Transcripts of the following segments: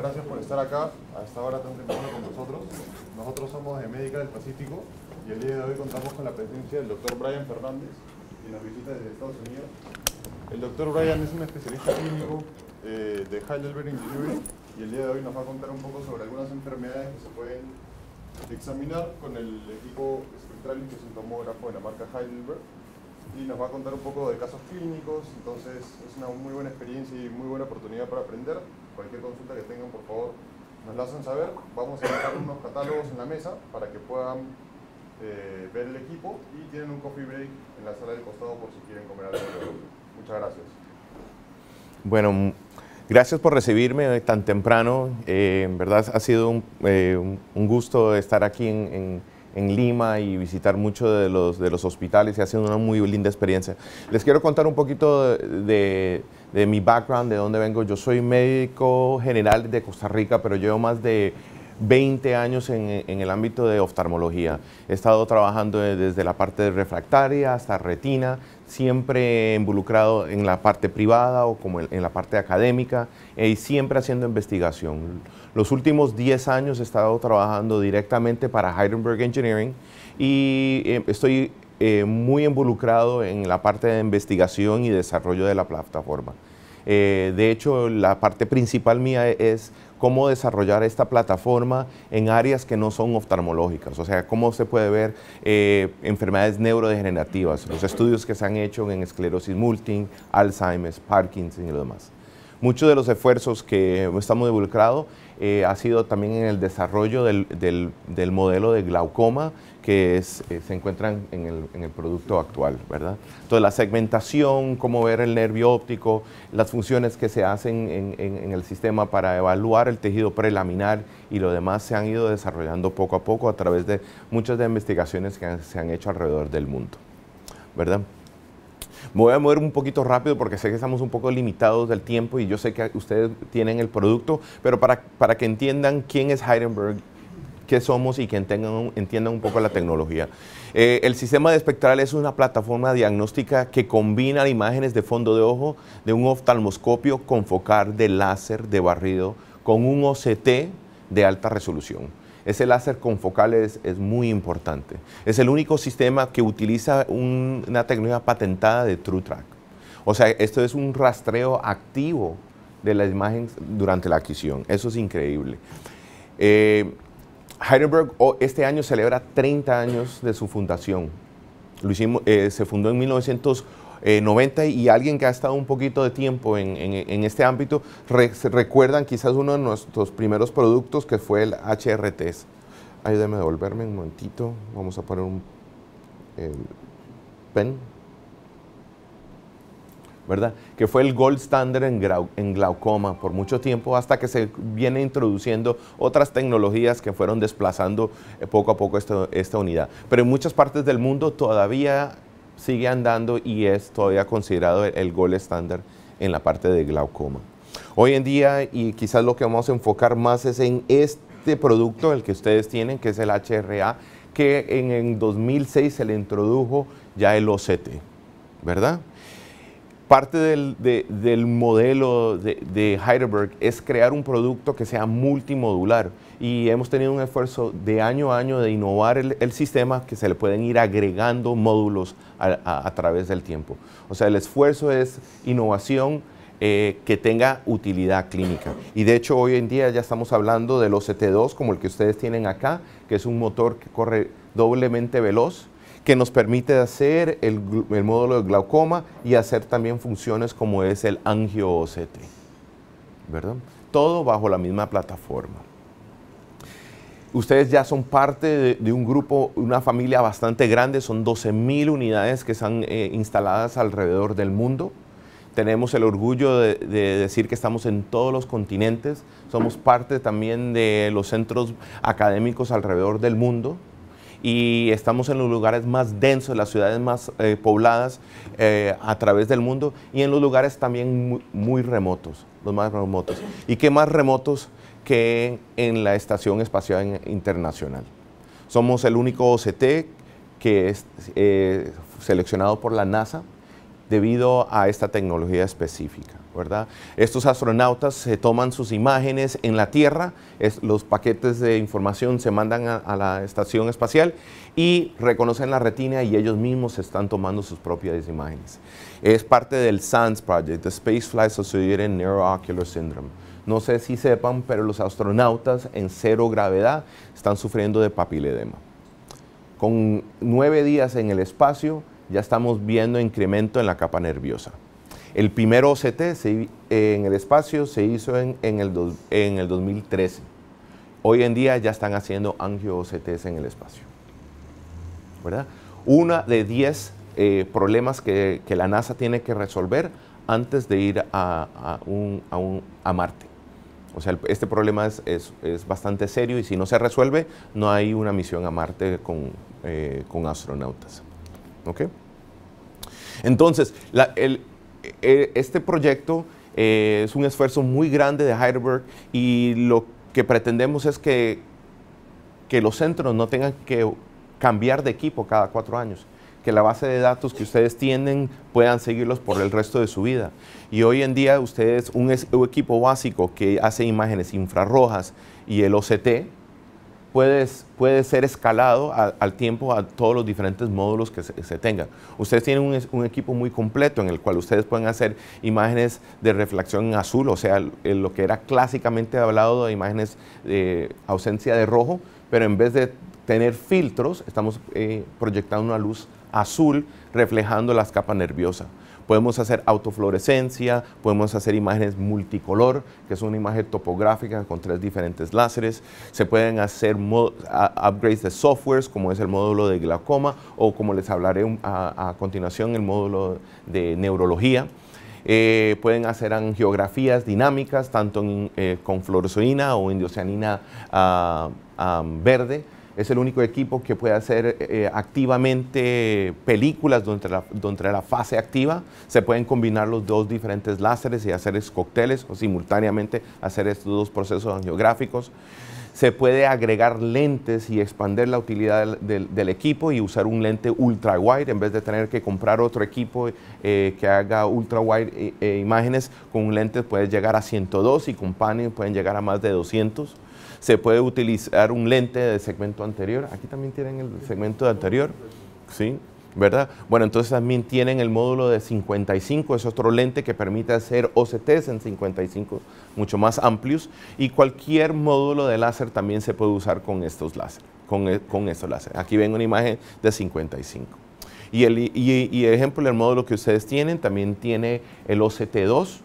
Gracias por estar acá a esta hora tan temprano con nosotros. Nosotros somos de Médica del Pacífico y el día de hoy contamos con la presencia del doctor Brian Fernández, quien nos visita desde Estados Unidos. El doctor Brian es un especialista clínico eh, de Heidelberg Engineering y el día de hoy nos va a contar un poco sobre algunas enfermedades que se pueden examinar con el equipo espectral que es tomógrafo de la marca Heidelberg y nos va a contar un poco de casos clínicos, entonces es una muy buena experiencia y muy buena oportunidad para aprender cualquier consulta que tengan, por favor, nos la hacen saber. Vamos a dejar unos catálogos en la mesa para que puedan eh, ver el equipo y tienen un coffee break en la sala del costado por si quieren comer algo. Muchas gracias. Bueno, gracias por recibirme tan temprano. Eh, en verdad ha sido un, eh, gusto estar aquí en en Lima y visitar muchos de los, de los hospitales y ha sido una muy linda experiencia. Les quiero contar un poquito de, de mi background, de dónde vengo. Yo soy médico general de Costa Rica, pero llevo más de 20 años en, el ámbito de oftalmología. He estado trabajando desde la parte refractaria hasta retina, siempre involucrado en la parte privada o como en la parte académica eh, y siempre haciendo investigación. Los últimos 10 años he estado trabajando directamente para Heidelberg Engineering y eh, estoy eh, muy involucrado en la parte de investigación y desarrollo de la plataforma. de hecho, la parte principal mía es cómo desarrollar esta plataforma en áreas que no son oftalmológicas, o sea, cómo se puede ver eh, enfermedades neurodegenerativas, los estudios que se han hecho en esclerosis múltiple, Alzheimer, Parkinson y lo demás. Muchos de los esfuerzos que estamos involucrados eh, ha sido también en el desarrollo del, modelo de glaucoma que eh, se encuentran en el, producto actual, ¿verdad? Entonces, la segmentación, cómo ver el nervio óptico, las funciones que se hacen en, el sistema para evaluar el tejido prelaminar y lo demás se han ido desarrollando poco a poco a través de muchas de investigaciones que se han hecho alrededor del mundo, ¿verdad? Me voy a mover un poquito rápido porque sé que estamos un poco limitados del tiempo y yo sé que ustedes tienen el producto, pero para, que entiendan quién es Heidenberg qué somos y que entiendan, un poco la tecnología. Eh, el sistema de espectral es una plataforma diagnóstica que combina imágenes de fondo de ojo de un oftalmoscopio con focar de láser de barrido con un OCT de alta resolución. Ese láser con focales es muy importante. Es el único sistema que utiliza una tecnología patentada de TrueTrack. O sea, esto es un rastreo activo de las imagen durante la adquisición. Eso es increíble. Eh, Heidelberg este año celebra 30 años de su fundación. Lo eh, se fundó en 1900 90 eh, y alguien que ha estado un poquito de tiempo en, este ámbito, recuerdan quizás uno de nuestros primeros productos que fue el HRTS. Ayúdame a devolverme un momentito. Vamos a poner un pen. ¿verdad? Que fue el gold standard en, en, glaucoma por mucho tiempo hasta que se viene introduciendo otras tecnologías que fueron desplazando eh, poco a poco esta unidad. Pero en muchas partes del mundo todavía sigue andando y es todavía considerado el, gol estándar en la parte de glaucoma. Hoy en día, y quizás lo que vamos a enfocar más es en este producto, el que ustedes tienen, que es el HRA, que en, en 2006 se le introdujo ya el OCT, ¿verdad? parte del, modelo de, Heidelberg es crear un producto que sea multimodular y hemos tenido un esfuerzo de año a año de innovar el, sistema que se le pueden ir agregando módulos a, través del tiempo. O sea, el esfuerzo es innovación eh, que tenga utilidad clínica. Y de hecho hoy en día ya estamos hablando los e OCT2 como el que ustedes tienen acá, que es un motor que corre doblemente veloz que nos permite hacer el, módulo de glaucoma y hacer también funciones como es el angio-OCT. ¿Verdad? Todo bajo la misma plataforma. Ustedes ya son parte de, un grupo, una familia bastante grande, son 12.000 unidades que están eh, instaladas alrededor del mundo. Tenemos el orgullo de, decir que estamos en todos los continentes, somos parte también de los centros académicos alrededor del mundo y estamos en los lugares más densos, las ciudades más eh, pobladas eh, a través del mundo y en los lugares también muy, remotos, los más remotos. ¿Y qué más remotos que en la Estación Espacial Internacional? Somos el único OCT que es eh, seleccionado por la NASA debido a esta tecnología específica. Estos astronautas se toman sus imágenes en la Tierra, los paquetes de información se mandan a, la estación espacial y reconocen la retina y ellos mismos están tomando sus propias imágenes. Es parte del SANS Project, the Space Flight Associated Neuroocular Syndrome. No sé si sepan, pero los astronautas en cero gravedad están sufriendo de papiledema. Con nueve días en el espacio, ya estamos viendo incremento en la capa nerviosa. El primer OCT eh, en el espacio se hizo en, el en, el 2013. Hoy en día ya están haciendo angio-OCTs en el espacio. ¿Verdad? Una de 10 eh, problemas que, la NASA tiene que resolver antes de ir a, un, un, a Marte. O sea, este problema es, bastante serio y si no se resuelve, no hay una misión a Marte con, eh, astronautas. ¿Ok? Entonces, la, el, eh, este proyecto eh, es un esfuerzo muy grande de Heidelberg y lo que pretendemos es que, que los centros no tengan que cambiar de equipo cada cuatro años que la base de datos que ustedes tienen puedan seguirlos por el resto de su vida. Y hoy en día ustedes, un, equipo básico que hace imágenes infrarrojas y el OCT, puede ser escalado al tiempo a todos los diferentes módulos que se, tengan. Ustedes tienen un, equipo muy completo en el cual ustedes pueden hacer imágenes de reflexión en azul, o sea, lo que era clásicamente hablado de imágenes de ausencia de rojo, pero en vez de tener filtros, estamos eh, proyectando una luz azul reflejando las capas nerviosas. Podemos hacer autofluorescencia, podemos hacer imágenes multicolor, que es una imagen topográfica con tres diferentes láseres. Se pueden hacer upgrades de softwares, como es el módulo de glaucoma o como les hablaré a, continuación, el módulo de neurología. Eh, pueden hacer angiografías dinámicas, tanto eh, con fluorozoína o indioceanina ah, ah, verde es el único equipo que puede hacer eh, eh, activamente películas donde la, fase activa. Se pueden combinar los dos diferentes láseres y hacer cócteles o simultáneamente hacer estos dos procesos angiográficos. Se puede agregar lentes y expandir la utilidad del, equipo y usar un lente ultra wide en vez de tener que comprar otro equipo eh, que haga ultra wide imágenes. Con un lente puedes llegar a 102 y con pueden llegar a más de 200. Se puede utilizar un lente de segmento anterior. Aquí también tienen el segmento anterior. ¿Sí? ¿verdad? Bueno, entonces también tienen el módulo de 55, es otro lente que permite hacer OCTs en 55 mucho más amplios y cualquier módulo de láser también se puede usar con estos láser, con, e, con estos láser. Aquí ven una imagen de 55. Y el, y, ejemplo del módulo que ustedes tienen también tiene el OCT2,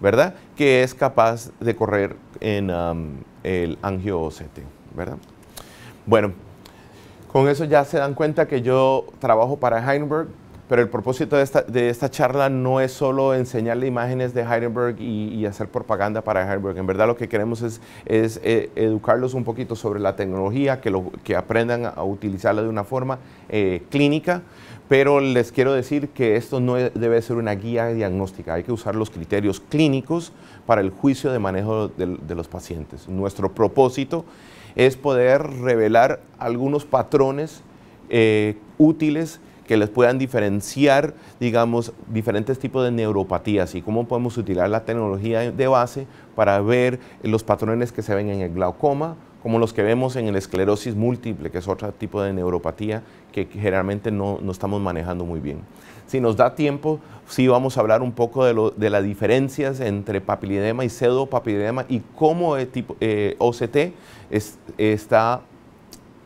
¿verdad? Que es capaz de correr en el OCT, ¿verdad? Bueno, con eso ya se dan cuenta que yo trabajo para Heidelberg, pero el propósito de esta, de esta charla no es solo enseñarle imágenes de Heidelberg y, hacer propaganda para Heidelberg. En verdad lo que queremos es, es eh, educarlos un poquito sobre la tecnología, que, lo, que aprendan a utilizarla de una forma eh, clínica, pero les quiero decir que esto no debe ser una guía diagnóstica, hay que usar los criterios clínicos para el juicio de manejo de, los pacientes. Nuestro propósito es poder revelar algunos patrones eh, útiles que les puedan diferenciar, digamos, diferentes tipos de neuropatías y cómo podemos utilizar la tecnología de base para ver los patrones que se ven en el glaucoma, como los que vemos en la esclerosis múltiple, que es otro tipo de neuropatía que generalmente no, estamos manejando muy bien. Si nos da tiempo, sí vamos a hablar un poco de, las diferencias entre papilidema y pseudopapilidema y cómo OCT eh, está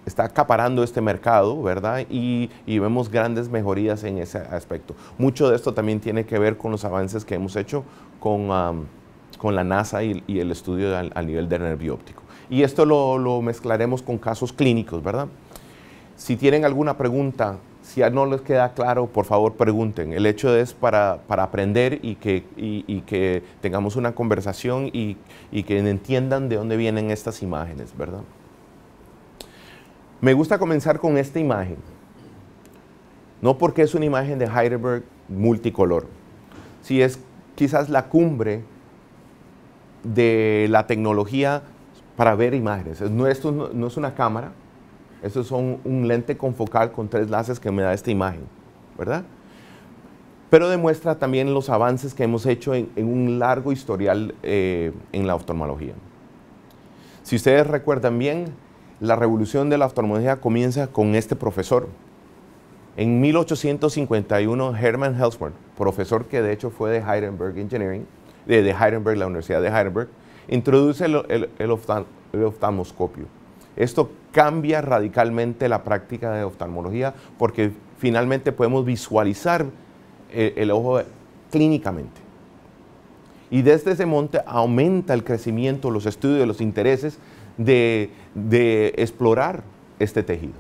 está acaparando este mercado, ¿verdad? Y, vemos grandes mejorías en ese aspecto. Mucho de esto también tiene que ver con los avances que hemos hecho con, la NASA y, el estudio a nivel del nervio óptico. Y esto lo, mezclaremos con casos clínicos, ¿verdad? Si tienen alguna pregunta, si no les queda claro, por favor pregunten. El hecho es para, aprender y que, que, tengamos una conversación y, y, que entiendan de dónde vienen estas imágenes, ¿verdad? Me gusta comenzar con esta imagen. No porque es una imagen de Heidelberg multicolor. Si es quizás la cumbre de la tecnología para ver imágenes. No, esto no, es una cámara, esto es un, lente lente confocal con tres láseres que me da esta imagen, ¿verdad? Pero demuestra también los avances que hemos hecho en, un largo historial eh, en la oftalmología. Si ustedes recuerdan bien, la revolución de la oftalmología comienza con este profesor. En 1851, Hermann Helsworth, profesor que de hecho fue de Heidelberg Engineering, de, de Heidelberg, la Universidad de Heidelberg, introduce el, oftalmoscopio. Esto cambia radicalmente la práctica de oftalmología porque finalmente podemos visualizar eh, el, ojo clínicamente. Y desde ese monte aumenta el crecimiento, los estudios, los intereses de, de explorar este tejido.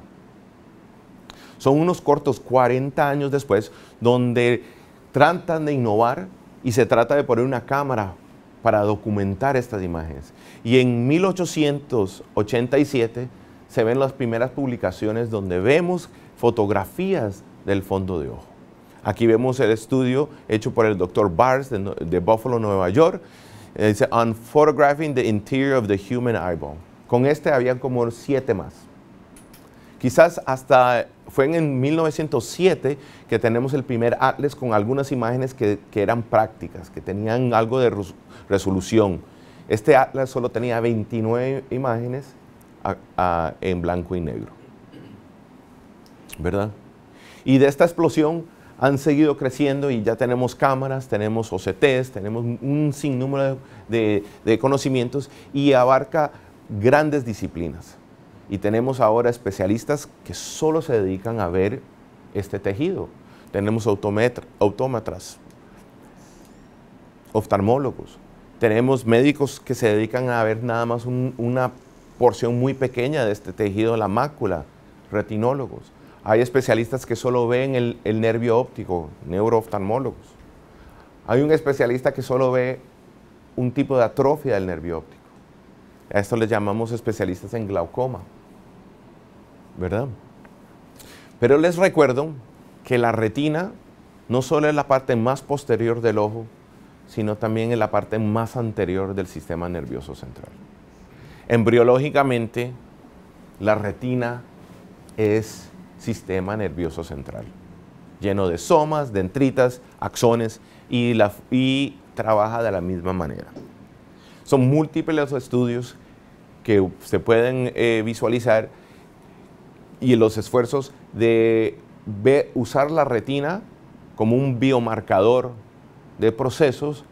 Son unos cortos 40 años después donde tratan de innovar y se trata de poner una cámara para documentar estas imágenes. Y en 1887 se ven las primeras publicaciones donde vemos fotografías del fondo de ojo. Aquí vemos el estudio hecho por el doctor Bars de, Buffalo, Nueva York, dice On Photographing the Interior of the Human Eyeball. Con este había como siete más. Quizás hasta fue en 1907 que tenemos el primer atlas con algunas imágenes que eran prácticas, que tenían algo de resolución. Este atlas solo tenía 29 imágenes en blanco y negro. ¿Verdad? Y de esta explosión han seguido creciendo y ya tenemos cámaras, tenemos OCTs, tenemos un sinnúmero de, conocimientos y abarca grandes disciplinas. Y tenemos ahora especialistas que solo se dedican a ver este tejido. Tenemos autómetras, oftalmólogos, tenemos médicos que se dedican a ver nada más una porción muy pequeña de este tejido, la mácula, retinólogos. Hay especialistas que solo ven el, nervio óptico, neurooftalmólogos. Hay un especialista que solo ve un tipo de atrofia del nervio óptico. A esto le llamamos especialistas en glaucoma, ¿verdad? Pero les recuerdo que la retina no solo es la parte más posterior del ojo, sino también en la parte más anterior del sistema nervioso central. Embriológicamente, la retina es sistema nervioso central, lleno de somas, dendritas, axones y, trabaja de la misma manera. Son múltiples los estudios que se pueden eh, visualizar y los esfuerzos de usar la retina como un biomarcador de procesos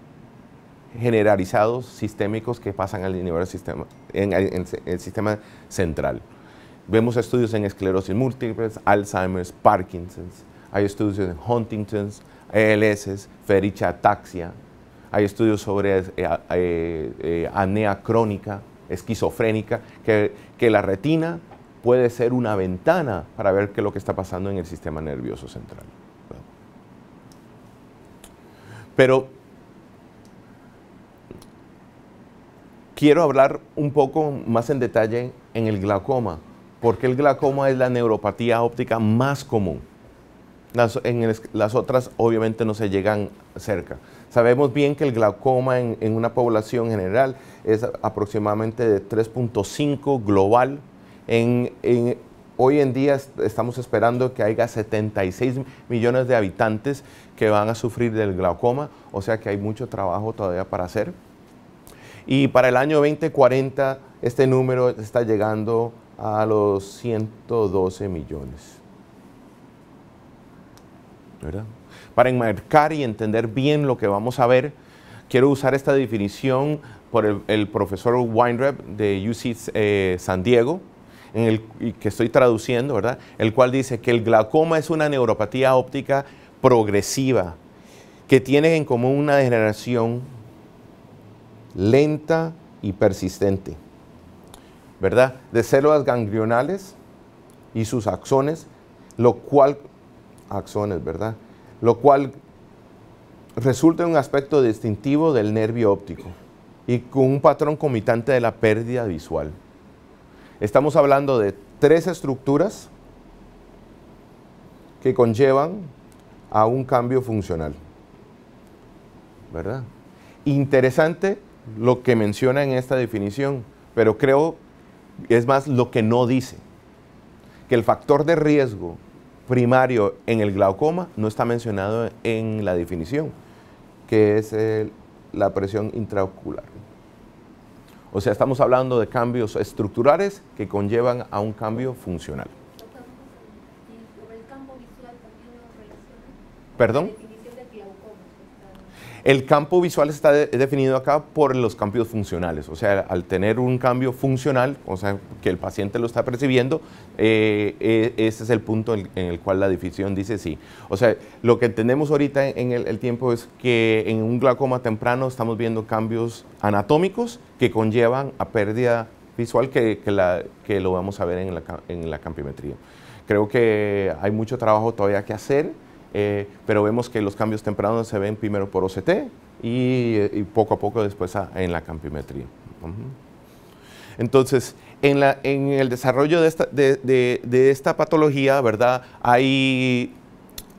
generalizados, sistémicos, que pasan al nivel del sistema, en, el sistema central. Vemos estudios en esclerosis múltiple, Alzheimer, Parkinson, hay estudios en Huntington's, ALS, fericha ataxia, hay estudios sobre eh, eh, eh, anea crónica, esquizofrénica, que, que la retina puede ser una ventana para ver qué es lo que está pasando en el sistema nervioso central. Pero quiero hablar un poco más en detalle en el glaucoma, porque el glaucoma es la neuropatía óptica más común. Las, otras obviamente no se llegan cerca. Sabemos bien que el glaucoma en, una población general es aproximadamente de 3.5 global. en, Hoy en día estamos esperando que haya 76 millones de habitantes que van a sufrir del glaucoma, o sea que hay mucho trabajo todavía para hacer. Y para el año 2040 este número está llegando a los 112 millones. Para enmarcar y entender bien lo que vamos a ver, quiero usar esta definición por el, profesor Weinreb de UC eh, San Diego, que estoy traduciendo, ¿verdad? El cual dice que el glaucoma es una neuropatía óptica progresiva que tiene en común una degeneración lenta y persistente, ¿verdad? De células ganglionales y sus axones, lo cual, axones, ¿verdad? Lo cual resulta en un aspecto distintivo del nervio óptico y con un patrón comitante de la pérdida visual. Estamos hablando de tres estructuras que conllevan a un cambio funcional. ¿Verdad? Interesante lo que menciona en esta definición, pero creo es más lo que no dice, que el factor de riesgo primario en el glaucoma no está mencionado en la definición, que es la presión intraocular. O sea, estamos hablando de cambios estructurales que conllevan a un cambio funcional. ¿Perdón? El campo visual está definido acá por los cambios funcionales, o sea, al tener un cambio funcional, o sea, que el paciente lo está percibiendo, eh, eh, ese es el punto en, el cual la difusión dice sí. O sea, lo que entendemos ahorita en el, tiempo es que en un glaucoma temprano estamos viendo cambios anatómicos que conllevan a pérdida visual que, lo vamos a ver en la, en la campimetría. Creo que hay mucho trabajo todavía que hacer eh, pero vemos que los cambios tempranos se ven primero por OCT y, poco a poco después en la campimetría. Entonces, en, el desarrollo de esta, patología, ¿verdad? Hay,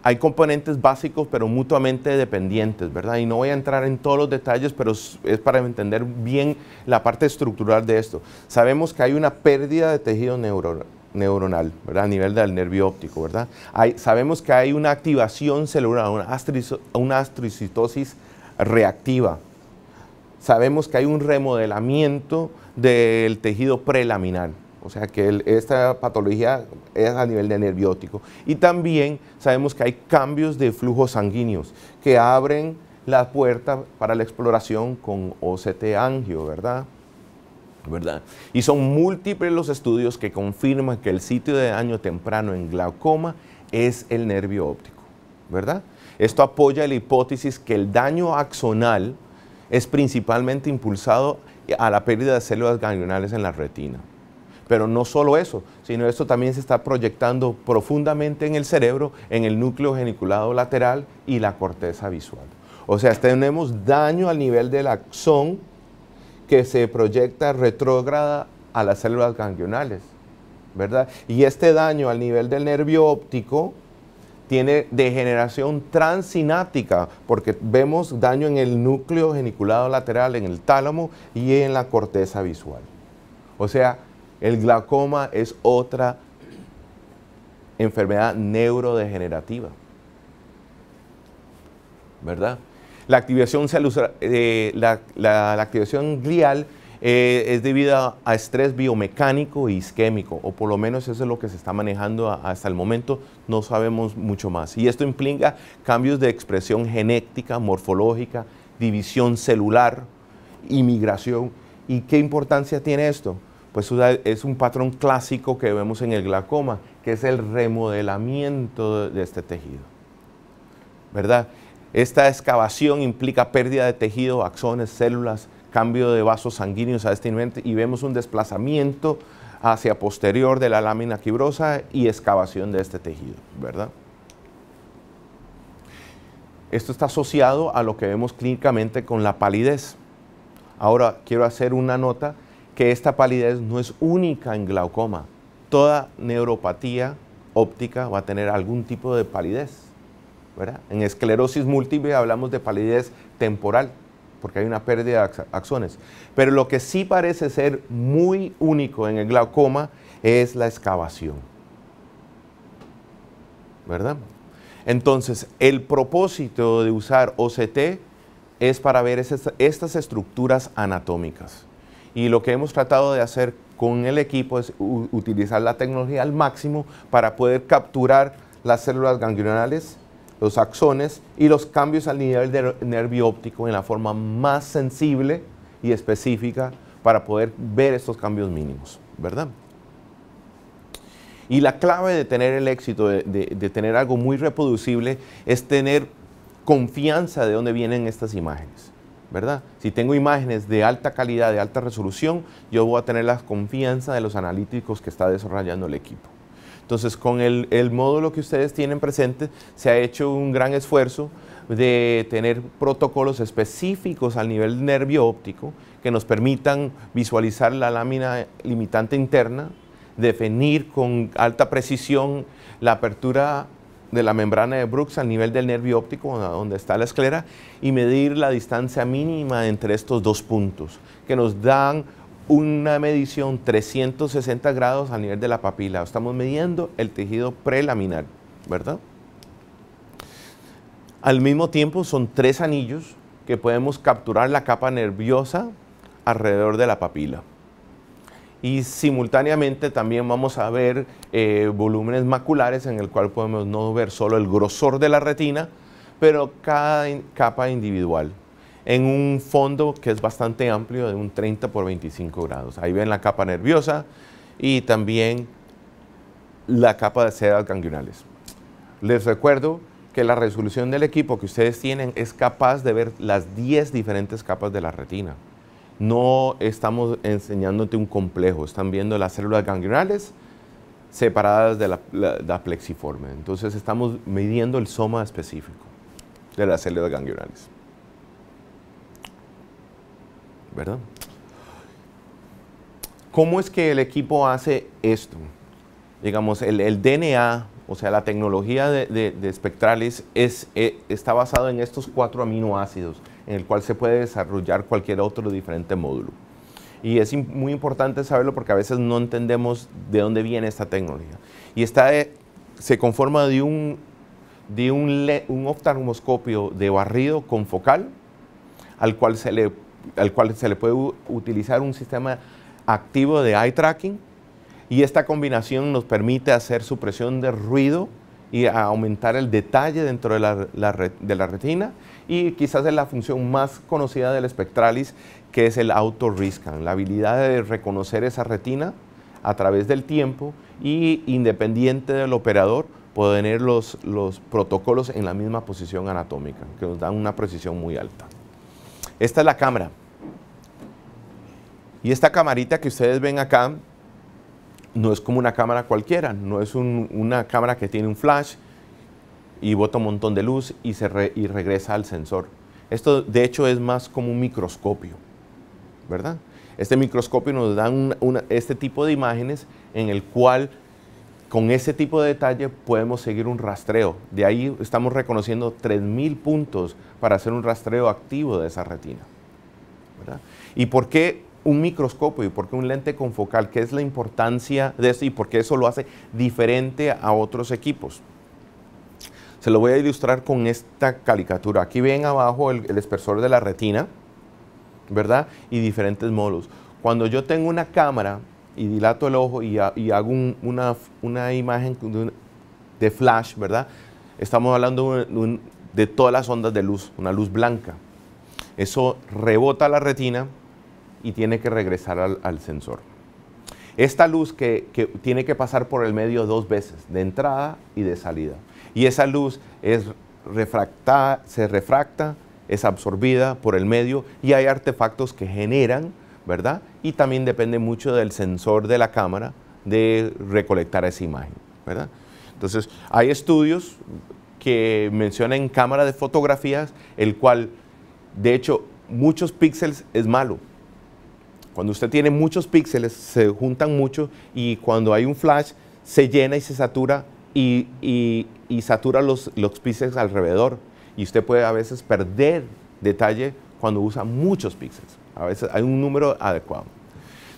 hay, componentes básicos, pero mutuamente dependientes, ¿verdad? Y no voy a entrar en todos los detalles, pero es para entender bien la parte estructural de esto. Sabemos que hay una pérdida de tejido neuronal neuronal, ¿verdad? a nivel del nervio óptico. ¿verdad? sabemos que hay una activación celular, una, astrocitosis reactiva. Sabemos que hay un remodelamiento del tejido prelaminar. O sea que esta patología es a nivel de nervio óptico. Y también sabemos que hay cambios de flujos sanguíneos que abren la puerta para la exploración con OCT angio, ¿verdad? Y son múltiples los estudios que confirman que el sitio de daño temprano en glaucoma es el nervio óptico, Esto apoya la hipótesis que el daño axonal es principalmente impulsado a la pérdida de células ganglionales en la retina. Pero no solo eso, sino esto también se está proyectando profundamente en el cerebro, en el núcleo geniculado lateral y la corteza visual. O sea, tenemos daño al nivel del axón que se proyecta retrógrada a las células ganglionales, ¿verdad? Y este daño al nivel del nervio óptico tiene degeneración transinática, porque vemos daño en el núcleo geniculado lateral, en el tálamo y en la corteza visual. O sea, el glaucoma es otra enfermedad neurodegenerativa. ¿Verdad? La activación, eh, la, activación glial eh, es debida a estrés biomecánico y isquémico, o por lo menos eso es lo que se está manejando hasta el momento, no sabemos mucho más. Y esto implica cambios de expresión genética, morfológica, división celular, inmigración. ¿Y qué importancia tiene esto? Pues es un patrón clásico que vemos en el glaucoma, que es el remodelamiento de este tejido. ¿Verdad? Esta excavación implica pérdida de tejido, axones, células, cambio de vasos sanguíneos a este nivel y vemos un desplazamiento hacia posterior de la lámina quibrosa y excavación de este tejido, ¿verdad? Esto está asociado a lo que vemos clínicamente con la palidez. Ahora quiero hacer una nota que esta palidez no es única en glaucoma. Toda neuropatía óptica va a tener algún tipo de palidez. En esclerosis múltiple hablamos de palidez temporal, porque hay una pérdida de axones. Pero lo que sí parece ser muy único en el glaucoma es la excavación. ¿Verdad? Entonces, el propósito de usar OCT es para ver estas estructuras anatómicas. Y lo que hemos tratado de hacer con el equipo es utilizar la tecnología al máximo para poder capturar las células ganglionales los axones y los cambios al nivel del nervio óptico en la forma más sensible y específica para poder ver estos cambios mínimos, ¿verdad? Y la clave de tener el éxito, de, de tener algo muy reproducible, es tener confianza de dónde vienen estas imágenes. ¿verdad? Si tengo imágenes de alta calidad, de alta resolución, yo voy a tener la confianza de los analíticos que está desarrollando el equipo. Entonces, con el, módulo que ustedes tienen presente, se ha hecho un gran esfuerzo de tener protocolos específicos al nivel nervio óptico que nos permitan visualizar la lámina limitante interna, definir con alta precisión la apertura de la membrana de Brooks al nivel del nervio óptico, donde está la esclera, y medir la distancia mínima entre estos dos puntos, que nos dan una medición 360 grados a nivel de la papila. Estamos midiendo el tejido prelaminar, ¿verdad? Al mismo tiempo son tres anillos que podemos capturar la capa nerviosa alrededor de la papila. Y simultáneamente también vamos a ver eh, volúmenes maculares en el cual podemos no ver solo el grosor de la retina, pero cada capa individual en un fondo que es bastante amplio, de un 30 por 25 grados. Ahí ven la capa nerviosa y también la capa de sedas ganglionales. Les recuerdo que la resolución del equipo que ustedes tienen es capaz de ver las 10 diferentes capas de la retina. No estamos enseñándote un complejo, están viendo las células ganglionales separadas de la, la plexiforme. Entonces estamos midiendo el soma específico de las células ganglionales. ¿verdad? ¿Cómo es que el equipo hace esto? Digamos, el, DNA, o sea, la tecnología de, de, espectrales es, eh, está basado en estos cuatro aminoácidos, en el cual se puede desarrollar cualquier otro diferente módulo. Y es muy importante saberlo porque a veces no entendemos de dónde viene esta tecnología. Y está eh, se conforma de un, de un, un oftalmoscopio de barrido con focal, al cual se le al cual se le puede utilizar un sistema activo de eye tracking y esta combinación nos permite hacer supresión de ruido y aumentar el detalle dentro de la, retina y quizás es la función más conocida del espectralis que es el auto -riscan, la habilidad de reconocer esa retina a través del tiempo y independiente del operador poder tener los, los protocolos en la misma posición anatómica que nos da una precisión muy alta. Esta es la cámara. Y esta camarita que ustedes ven acá no es como una cámara cualquiera, no es una cámara que tiene un flash y bota un montón de luz y, se regresa al sensor. Esto de hecho es más como un microscopio, ¿verdad? Este microscopio nos da este tipo de imágenes en el cual con ese tipo de detalle podemos seguir un rastreo. De ahí estamos reconociendo 3.000 puntos para hacer un rastreo activo de esa retina. ¿verdad? ¿Y por qué un microscopio y por qué un lente confocal? ¿Qué es la importancia de eso? y por qué eso lo hace diferente a otros equipos? Se lo voy a ilustrar con esta caricatura. Aquí ven abajo el, espesor de la retina, ¿verdad? Y diferentes módulos. Cuando yo tengo una cámara y dilato el ojo y, hago una, una, imagen de, de, flash, ¿verdad? Estamos hablando de un, de todas las ondas de luz, una luz blanca. Eso rebota la retina y tiene que regresar al, sensor. Esta luz que, tiene que pasar por el medio dos veces, de entrada y de salida. Y esa luz es refractada se refracta, es absorbida por el medio y hay artefactos que generan, ¿verdad? Y también depende mucho del sensor de la cámara de recolectar esa imagen, ¿verdad? Entonces, hay estudios, que menciona en cámara de fotografías, el cual, de hecho, muchos píxeles es malo. Cuando usted tiene muchos píxeles, se juntan mucho y cuando hay un flash, se llena y se satura y, satura los, píxeles alrededor. Y usted puede a veces perder detalle cuando usa muchos píxeles. A veces hay un número adecuado.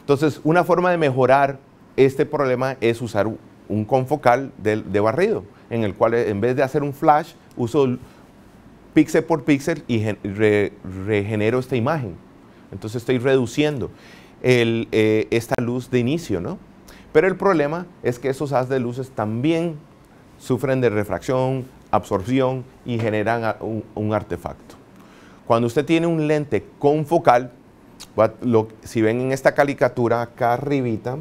Entonces, una forma de mejorar este problema es usar un confocal de barrido en el cual en vez de hacer un flash, uso píxel por píxel y regenero esta imagen. Entonces estoy reduciendo eh, esta luz de inicio, ¿no? Pero el problema es que esos haz de luces también sufren de refracción, absorción y generan un, artefacto. Cuando usted tiene un lente con focal, si ven en esta caricatura acá arribita,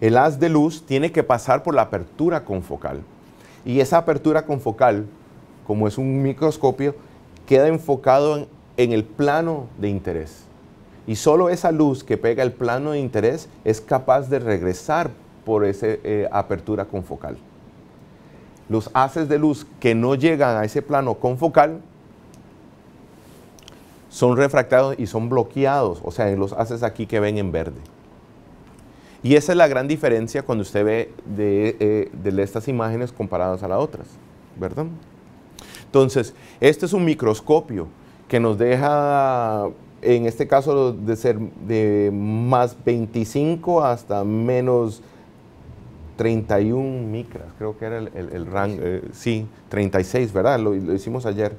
el haz de luz tiene que pasar por la apertura confocal. Y esa apertura confocal, como es un microscopio, queda enfocado en, el plano de interés. Y solo esa luz que pega el plano de interés es capaz de regresar por esa eh, apertura confocal. Los haces de luz que no llegan a ese plano confocal son refractados y son bloqueados, o sea, los haces aquí que ven en verde. Y esa es la gran diferencia cuando usted ve de, eh, estas imágenes comparadas a las otras, ¿verdad? Entonces, este es un microscopio que nos deja, en este caso, de ser de más 25 hasta menos 31 micras, creo que era el, el, rango, sí, 36, eh, ¿verdad? Lo, lo, hicimos ayer,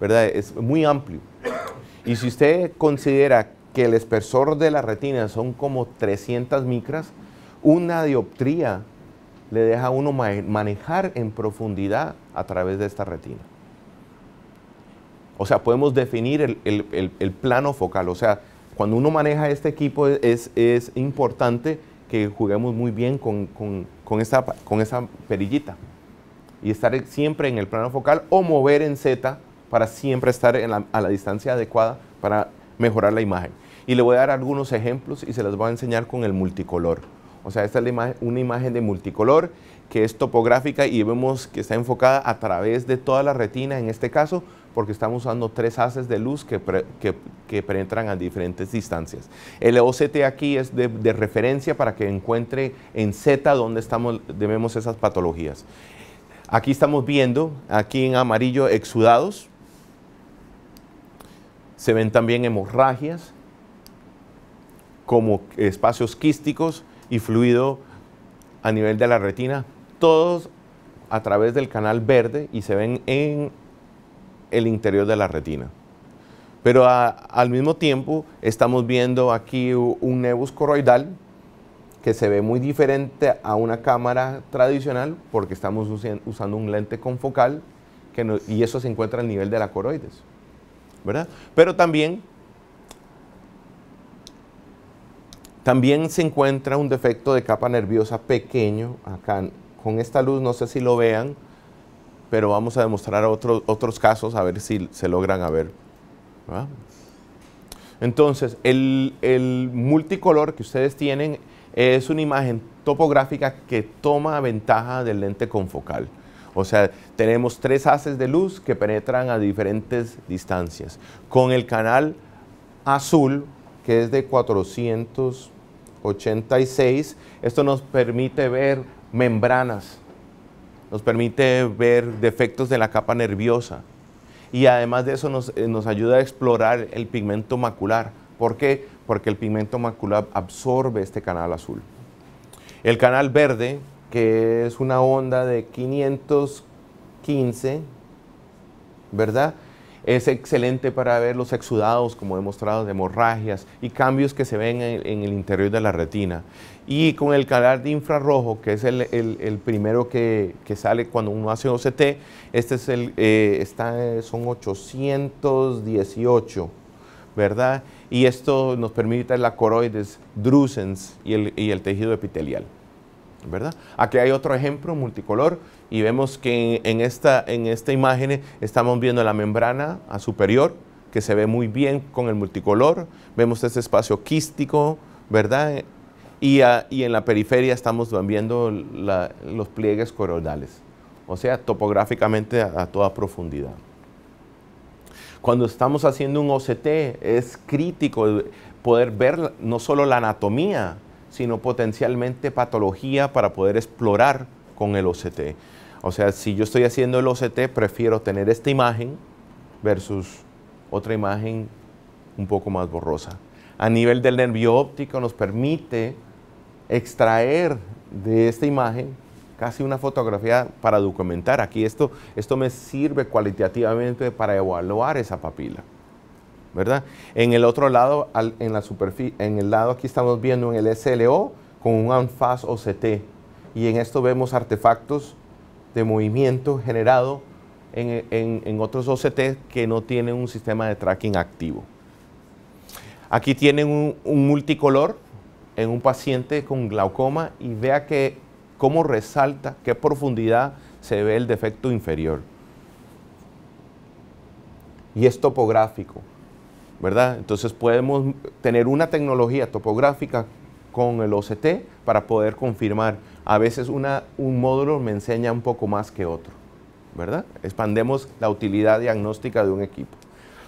¿verdad? Es muy amplio. Y si usted considera que el espesor de la retina son como 300 micras, una dioptría le deja a uno manejar en profundidad a través de esta retina. O sea, podemos definir el, plano focal. O sea, cuando uno maneja este equipo es, importante que juguemos muy bien con, esa, perillita y estar siempre en el plano focal o mover en Z para siempre estar a la distancia adecuada para mejorar la imagen. Y le voy a dar algunos ejemplos y se las voy a enseñar con el multicolor. O sea, esta es una imagen de multicolor que es topográfica y vemos que está enfocada a través de toda la retina, en este caso, porque estamos usando tres haces de luz que, penetran a diferentes distancias. El OCT aquí es de, referencia para que encuentre en Z dónde estamos, debemos esas patologías. Aquí estamos viendo, aquí en amarillo, exudados. Se ven también hemorragias, como espacios quísticos y fluido a nivel de la retina, todos a través del canal verde y se ven en el interior de la retina. Pero al mismo tiempo estamos viendo aquí un nebus coroidal que se ve muy diferente a una cámara tradicional porque estamos usando un lente confocal que y eso se encuentra al nivel de la coroides. Pero también También se encuentra un defecto de capa nerviosa pequeño acá. Con esta luz no sé si lo vean, pero vamos a demostrar otros otros casos a ver si se logran a ver. Entonces, el, el multicolor que ustedes tienen es una imagen topográfica que toma ventaja del lente confocal. O sea, tenemos tres haces de luz que penetran a diferentes distancias. Con el canal azul, que es de 400 86. Esto nos permite ver membranas, nos permite ver defectos de la capa nerviosa y además de eso eh, nos, ayuda a explorar el pigmento macular. ¿Por qué? Porque el pigmento macular absorbe este canal azul. El canal verde, que es una onda de 515, ¿verdad? Es excelente para ver los exudados, como mostrado, de hemorragias y cambios que se ven en, el interior de la retina. Y con el canal de infrarrojo, que es el, primero que, sale cuando uno hace OCT, este eh, son 818, ¿verdad? Y esto nos permite la coroides, drusens y el, y el tejido epitelial. ¿verdad? Aquí hay otro ejemplo multicolor y vemos que en, esta, imagen estamos viendo la membrana superior, que se ve muy bien con el multicolor. Vemos este espacio quístico, ¿verdad? Y, en la periferia estamos viendo los pliegues coroidales, o sea, topográficamente a, a toda profundidad. Cuando estamos haciendo un OCT es crítico poder ver no solo la anatomía, sino potencialmente patología para poder explorar con el OCT. O sea, si yo estoy haciendo el OCT, prefiero tener esta imagen versus otra imagen un poco más borrosa. A nivel del nervio óptico nos permite extraer de esta imagen casi una fotografía para documentar. Aquí esto, esto me sirve cualitativamente para evaluar esa papila. ¿Verdad? En el otro lado, en, la superficie, en el lado aquí estamos viendo en el SLO con un ANFAS OCT. Y en esto vemos artefactos de movimiento generado en, otros OCT que no tienen un sistema de tracking activo. Aquí tienen un, un, multicolor en un paciente con glaucoma y vea que cómo resalta, qué profundidad se ve el defecto inferior. Y es topográfico, ¿verdad? Entonces podemos tener una tecnología topográfica con el OCT para poder confirmar. A veces un módulo me enseña un poco más que otro, ¿verdad? Expandemos la utilidad diagnóstica de un equipo.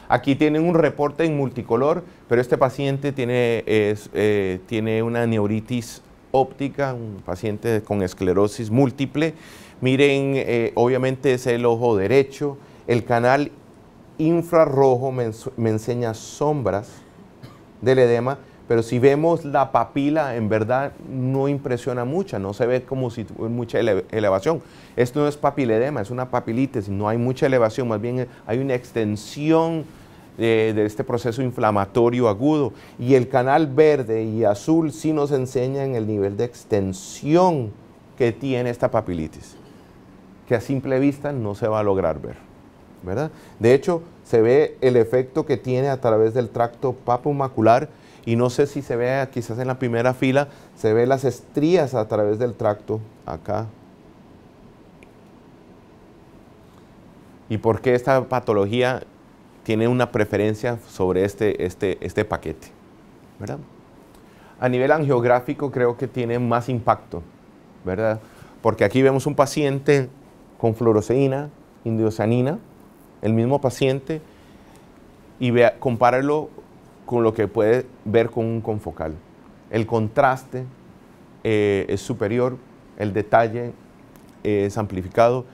Aquí tienen un reporte en multicolor, pero este paciente tiene, eh, tiene una neuritis óptica, un paciente con esclerosis múltiple. Miren, eh, obviamente es el ojo derecho. El canal infrarrojo me, me enseña sombras del edema, pero si vemos la papila, en verdad no impresiona mucha, no se ve como si tuviera mucha elevación. Esto no es papiledema, es una papilitis, no hay mucha elevación, más bien eh, hay una extensión eh, de, este proceso inflamatorio agudo. Y el canal verde y azul sí nos enseñan el nivel de extensión que tiene esta papilitis, que a simple vista no se va a lograr ver. De hecho, se ve el efecto que tiene a través del tracto papumacular y no sé si se ve quizás en la primera fila, se ve las estrías a través del tracto acá. ¿Y por qué esta patología tiene una preferencia sobre este, este, este paquete? A nivel angiográfico creo que tiene más impacto, ¿verdad? Porque aquí vemos un paciente con fluoroseína, indiosanina, el mismo paciente, y vea, compáralo con lo que puede ver con un confocal. El contraste eh, es superior, el detalle es amplificado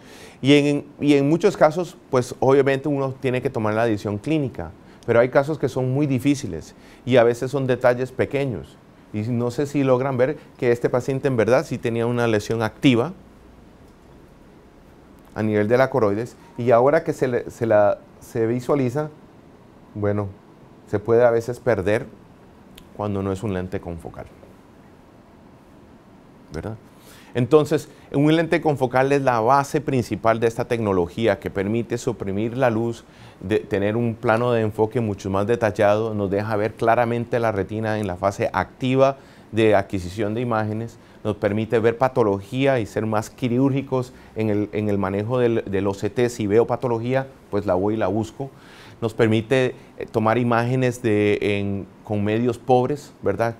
y en, y en, muchos casos, pues obviamente uno tiene que tomar la decisión clínica, pero hay casos que son muy difíciles y a veces son detalles pequeños y no sé si logran ver que este paciente en verdad sí tenía una lesión activa a nivel de la coroides y ahora que se, la, se visualiza, bueno, se puede a veces perder cuando no es un lente confocal. ¿Verdad? Entonces, un lente confocal es la base principal de esta tecnología que permite suprimir la luz, tener un plano de enfoque mucho más detallado, nos deja ver claramente la retina en la fase activa de adquisición de imágenes, nos permite ver patología y ser más quirúrgicos en el, manejo del, del, OCT. Si veo patología, pues la voy y la busco nos permite eh, tomar imágenes con medios pobres, ¿verdad?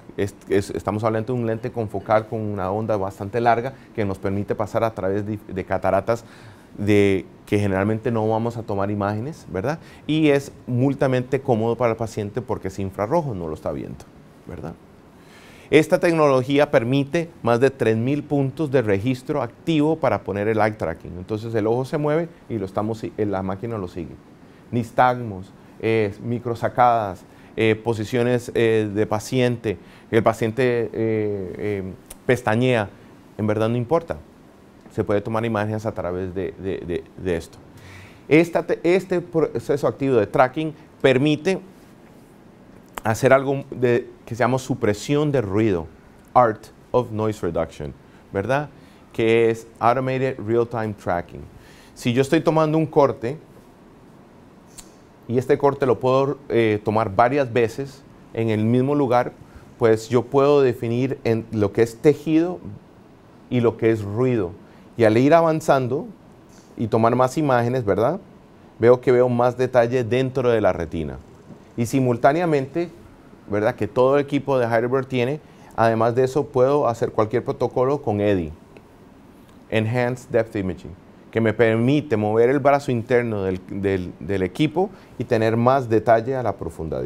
estamos hablando de un lente con focal con una onda bastante larga que nos permite pasar a través de, cataratas de que generalmente no vamos a tomar imágenes, ¿verdad? Y es multamente cómodo para el paciente porque es infrarrojo, no lo está viendo, ¿verdad? Esta tecnología permite más de 3.000 puntos de registro activo para poner el eye tracking. Entonces el ojo se mueve y lo estamos, eh, la máquina lo sigue nistagmos, eh, microsacadas, eh, posiciones eh, de paciente, el paciente pestañea, en verdad no importa. Se puede tomar imágenes a través de, esto. este proceso activo de tracking permite hacer algo que se llama supresión de ruido, Art of Noise Reduction, ¿verdad? Que es Automated Real-Time Tracking. Si yo estoy tomando un corte, y este corte lo puedo eh, tomar varias veces en el mismo lugar, pues yo puedo definir en lo que es tejido y lo que es ruido. Y al ir avanzando y tomar más imágenes, ¿verdad? Veo que veo más detalle dentro de la retina. Y simultáneamente, ¿verdad? Que todo el equipo de Heidelberg tiene, además de eso puedo hacer cualquier protocolo con EDI, Enhanced Depth Imaging que me permite mover el brazo interno del, equipo y tener más detalle a la profundidad.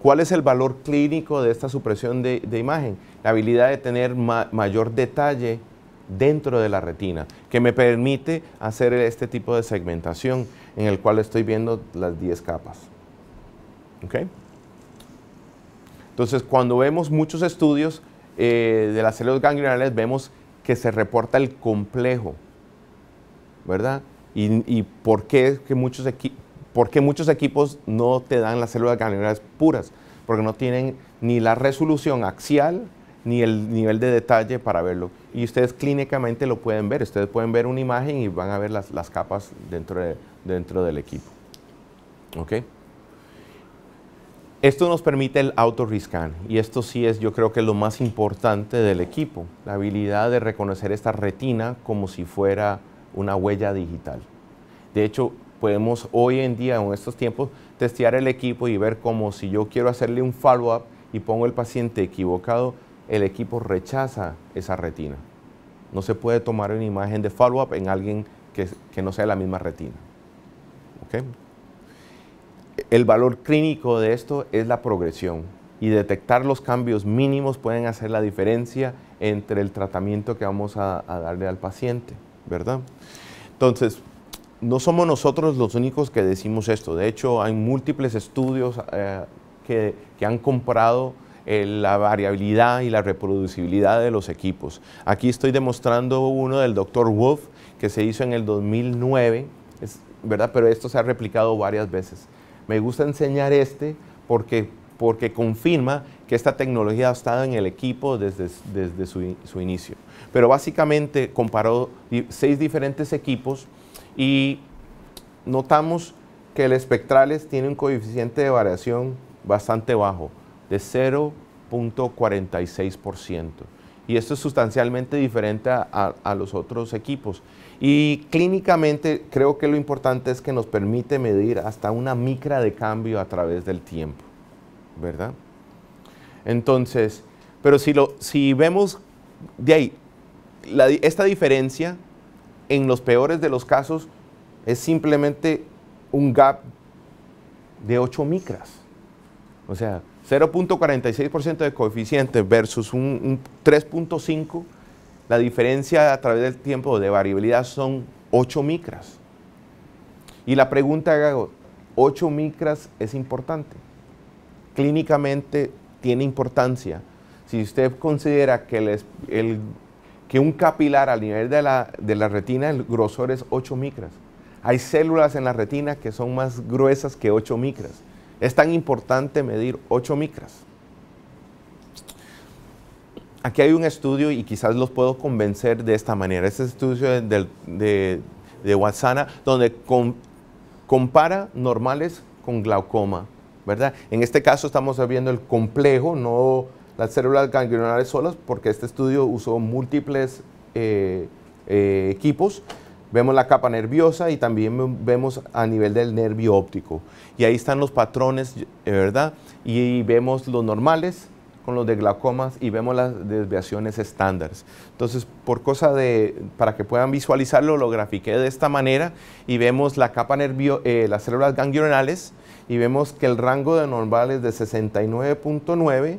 ¿Cuál es el valor clínico de esta supresión de, imagen? La habilidad de tener mayor detalle dentro de la retina, que me permite hacer este tipo de segmentación en el cual estoy viendo las 10 capas. Entonces, cuando vemos muchos estudios eh, de las células ganglionales, vemos que se reporta el complejo, ¿verdad? Y, por, qué que muchos equipos no te dan las células ganglionares puras, porque no tienen ni la resolución axial ni el nivel de detalle para verlo. Y ustedes clínicamente lo pueden ver, ustedes pueden ver una imagen y van a ver las, capas dentro, dentro del equipo. ¿Okay? Esto nos permite el riscan y esto sí es yo creo que lo más importante del equipo, la habilidad de reconocer esta retina como si fuera una huella digital. De hecho, podemos hoy en día, en estos tiempos, testear el equipo y ver cómo si yo quiero hacerle un follow-up y pongo el paciente equivocado, el equipo rechaza esa retina. No se puede tomar una imagen de follow-up en alguien que, no sea la misma retina. El valor clínico de esto es la progresión y detectar los cambios mínimos pueden hacer la diferencia entre el tratamiento que vamos a, darle al paciente, ¿verdad? Entonces, no somos nosotros los únicos que decimos esto. De hecho, hay múltiples estudios eh, que, han comprado eh, la variabilidad y la reproducibilidad de los equipos. Aquí estoy demostrando uno del Dr. Wolf que se hizo en el 2009, es, ¿verdad? pero esto se ha replicado varias veces. Me gusta enseñar este porque, confirma que esta tecnología ha estado en el equipo desde, su, inicio. Pero básicamente comparó seis diferentes equipos y notamos que el espectrales tiene un coeficiente de variación bastante bajo, de 0.46%. Y esto es sustancialmente diferente a, los otros equipos. Y clínicamente creo que lo importante es que nos permite medir hasta una micra de cambio a través del tiempo, ¿verdad? Entonces, pero si, lo, si vemos de ahí, esta diferencia en los peores de los casos es simplemente un gap de 8 micras. O sea, 0.46% de coeficiente versus un, un 3.5 la diferencia a través del tiempo de variabilidad son 8 micras. Y la pregunta hago, 8 micras es importante. Clínicamente tiene importancia. Si usted considera que, un capilar al nivel de la, de la retina, el grosor es 8 micras. Hay células en la retina que son más gruesas que 8 micras. Es tan importante medir 8 micras aquí hay un estudio y quizás los puedo convencer de esta manera. Este estudio de, de, Watsana, donde compara normales con glaucoma, ¿verdad? En este caso estamos viendo el complejo, no las células ganglionares solas, porque este estudio usó múltiples eh, eh, equipos. Vemos la capa nerviosa y también vemos a nivel del nervio óptico. Y ahí están los patrones, eh, ¿verdad? Y vemos los normales, con los de glaucomas y vemos las desviaciones estándares. Entonces, por cosa de, para que puedan visualizarlo, lo grafiqué de esta manera y vemos la capa nervio, eh, las células ganglionales y vemos que el rango de normal es de 69.9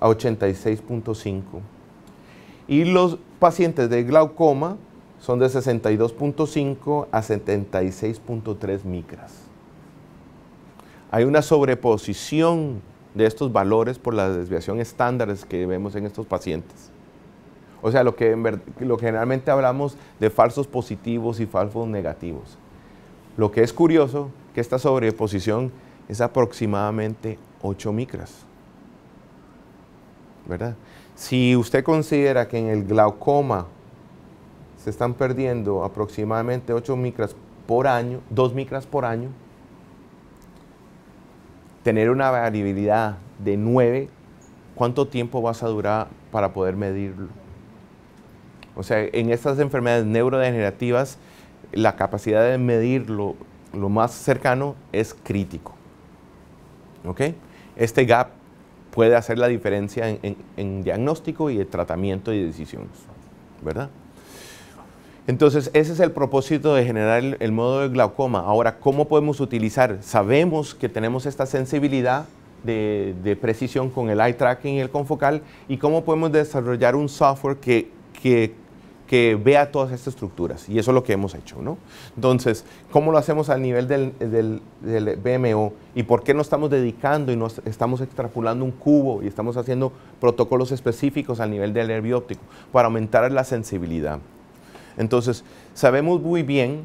a 86.5. Y los pacientes de glaucoma son de 62.5 a 76.3 micras. Hay una sobreposición de estos valores por la desviación estándares que vemos en estos pacientes. O sea, lo que, generalmente hablamos de falsos positivos y falsos negativos. Lo que es curioso, que esta sobreposición es aproximadamente 8 micras. ¿Verdad? Si usted considera que en el glaucoma se están perdiendo aproximadamente 8 micras por año, 2 micras por año, tener una variabilidad de 9, ¿cuánto tiempo vas a durar para poder medirlo? O sea, en estas enfermedades neurodegenerativas, la capacidad de medirlo lo más cercano es crítico. ¿Ok? Este gap puede hacer la diferencia en, diagnóstico y de tratamiento y decisiones. ¿Verdad? Entonces, ese es el propósito de generar el, modo de glaucoma. Ahora, ¿cómo podemos utilizar? Sabemos que tenemos esta sensibilidad de, precisión con el eye tracking y el confocal, y cómo podemos desarrollar un software que, vea todas estas estructuras. Y eso es lo que hemos hecho, ¿no? Entonces, ¿cómo lo hacemos al nivel del, BMO? ¿Y por qué no estamos dedicando y nos estamos extrapolando un cubo y estamos haciendo protocolos específicos al nivel del nervio óptico para aumentar la sensibilidad? Entonces, sabemos muy bien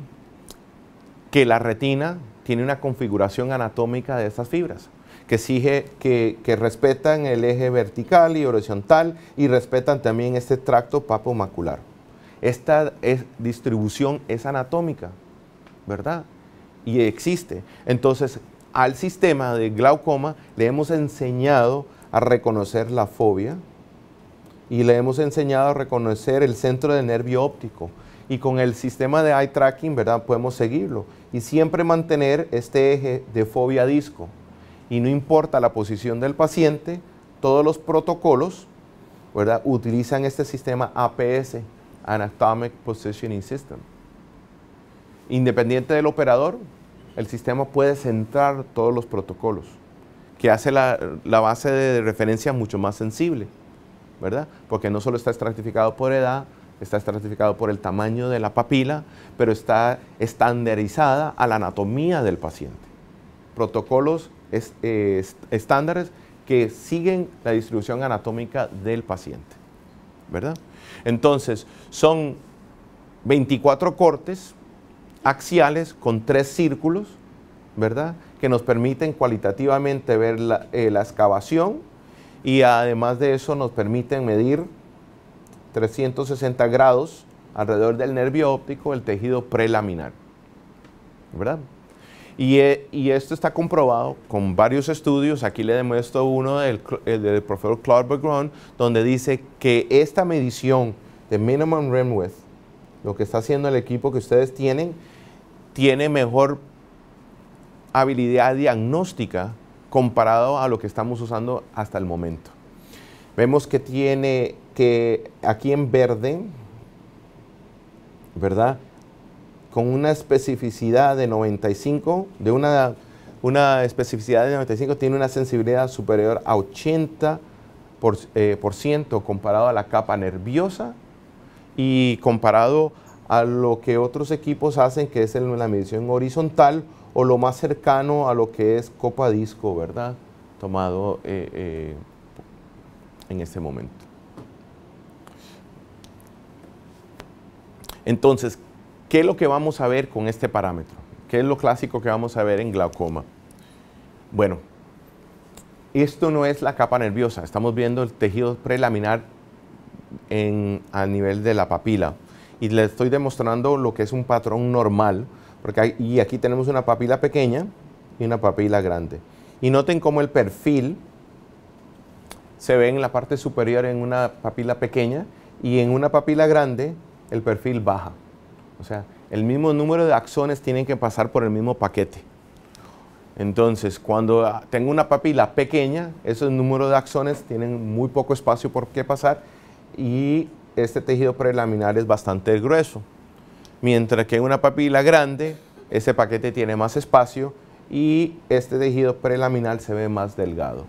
que la retina tiene una configuración anatómica de estas fibras, que exige que, respetan el eje vertical y horizontal y respetan también este tracto papo macular. Esta distribución es anatómica, ¿verdad? Y existe. Entonces, al sistema de glaucoma le hemos enseñado a reconocer la fobia, y le hemos enseñado a reconocer el centro del nervio óptico. Y con el sistema de eye tracking, ¿verdad? Podemos seguirlo y siempre mantener este eje de fobia disco. Y no importa la posición del paciente, todos los protocolos, ¿verdad? Utilizan este sistema APS, Anatomic Positioning System. Independiente del operador, el sistema puede centrar todos los protocolos, que hace la, la base de referencia mucho más sensible. ¿verdad? Porque no solo está estratificado por edad, está estratificado por el tamaño de la papila, pero está estandarizada a la anatomía del paciente. Protocolos eh, estándares que siguen la distribución anatómica del paciente, ¿verdad? Entonces, son 24 cortes axiales con tres círculos, ¿verdad? Que nos permiten cualitativamente ver la eh, excavación, y además de eso nos permiten medir 360 grados alrededor del nervio óptico el tejido prelaminar. ¿Verdad? Eh, y, esto está comprobado con varios estudios. Aquí le demuestro uno del, profesor Claude Bergeron, donde dice que esta medición de minimum rim width, lo que está haciendo el equipo que ustedes tienen, tiene mejor habilidad diagnóstica comparado a lo que estamos usando hasta el momento. Vemos que tiene que aquí en verde, ¿verdad? Con una especificidad de 95, de una, especificidad de 95 tiene una sensibilidad superior a 80% eh, ciento comparado a la capa nerviosa y comparado a lo que otros equipos hacen, que es la medición horizontal o lo más cercano a lo que es copa disco, ¿verdad? Tomado eh, eh, en este momento. Entonces, ¿qué es lo que vamos a ver con este parámetro? ¿Qué es lo clásico que vamos a ver en glaucoma? Bueno, esto no es la capa nerviosa, estamos viendo el tejido prelaminar a nivel de la papila y le estoy demostrando lo que es un patrón normal y aquí tenemos una papila pequeña y una papila grande. Y noten cómo el perfil se ve en la parte superior en una papila pequeña y en una papila grande el perfil baja. O sea, el mismo número de axones tienen que pasar por el mismo paquete. Entonces, cuando ah, tengo una papila pequeña, esos números de axones tienen muy poco espacio por qué pasar y este tejido prelaminar es bastante grueso mientras que en una papila grande ese paquete tiene más espacio y este tejido prelaminal se ve más delgado.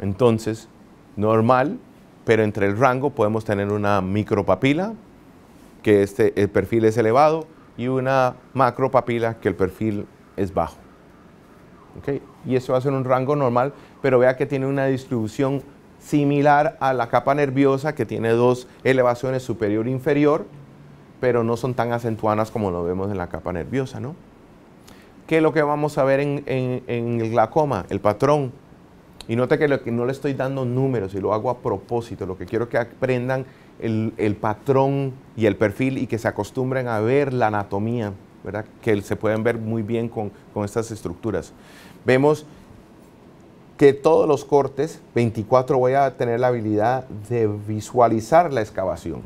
Entonces, normal, pero entre el rango podemos tener una micropapila, que este, el perfil es elevado, y una macropapila, que el perfil es bajo. Y eso va a ser un rango normal, pero vea que tiene una distribución similar a la capa nerviosa, que tiene dos elevaciones superior e inferior, pero no son tan acentuadas como lo vemos en la capa nerviosa, ¿no? ¿Qué es lo que vamos a ver en, el glaucoma? El patrón. Y note que, no le estoy dando números y lo hago a propósito. Lo que quiero que aprendan el, patrón y el perfil y que se acostumbren a ver la anatomía, ¿verdad? Que se pueden ver muy bien con, con estas estructuras. Vemos que todos los cortes, 24, voy a tener la habilidad de visualizar la excavación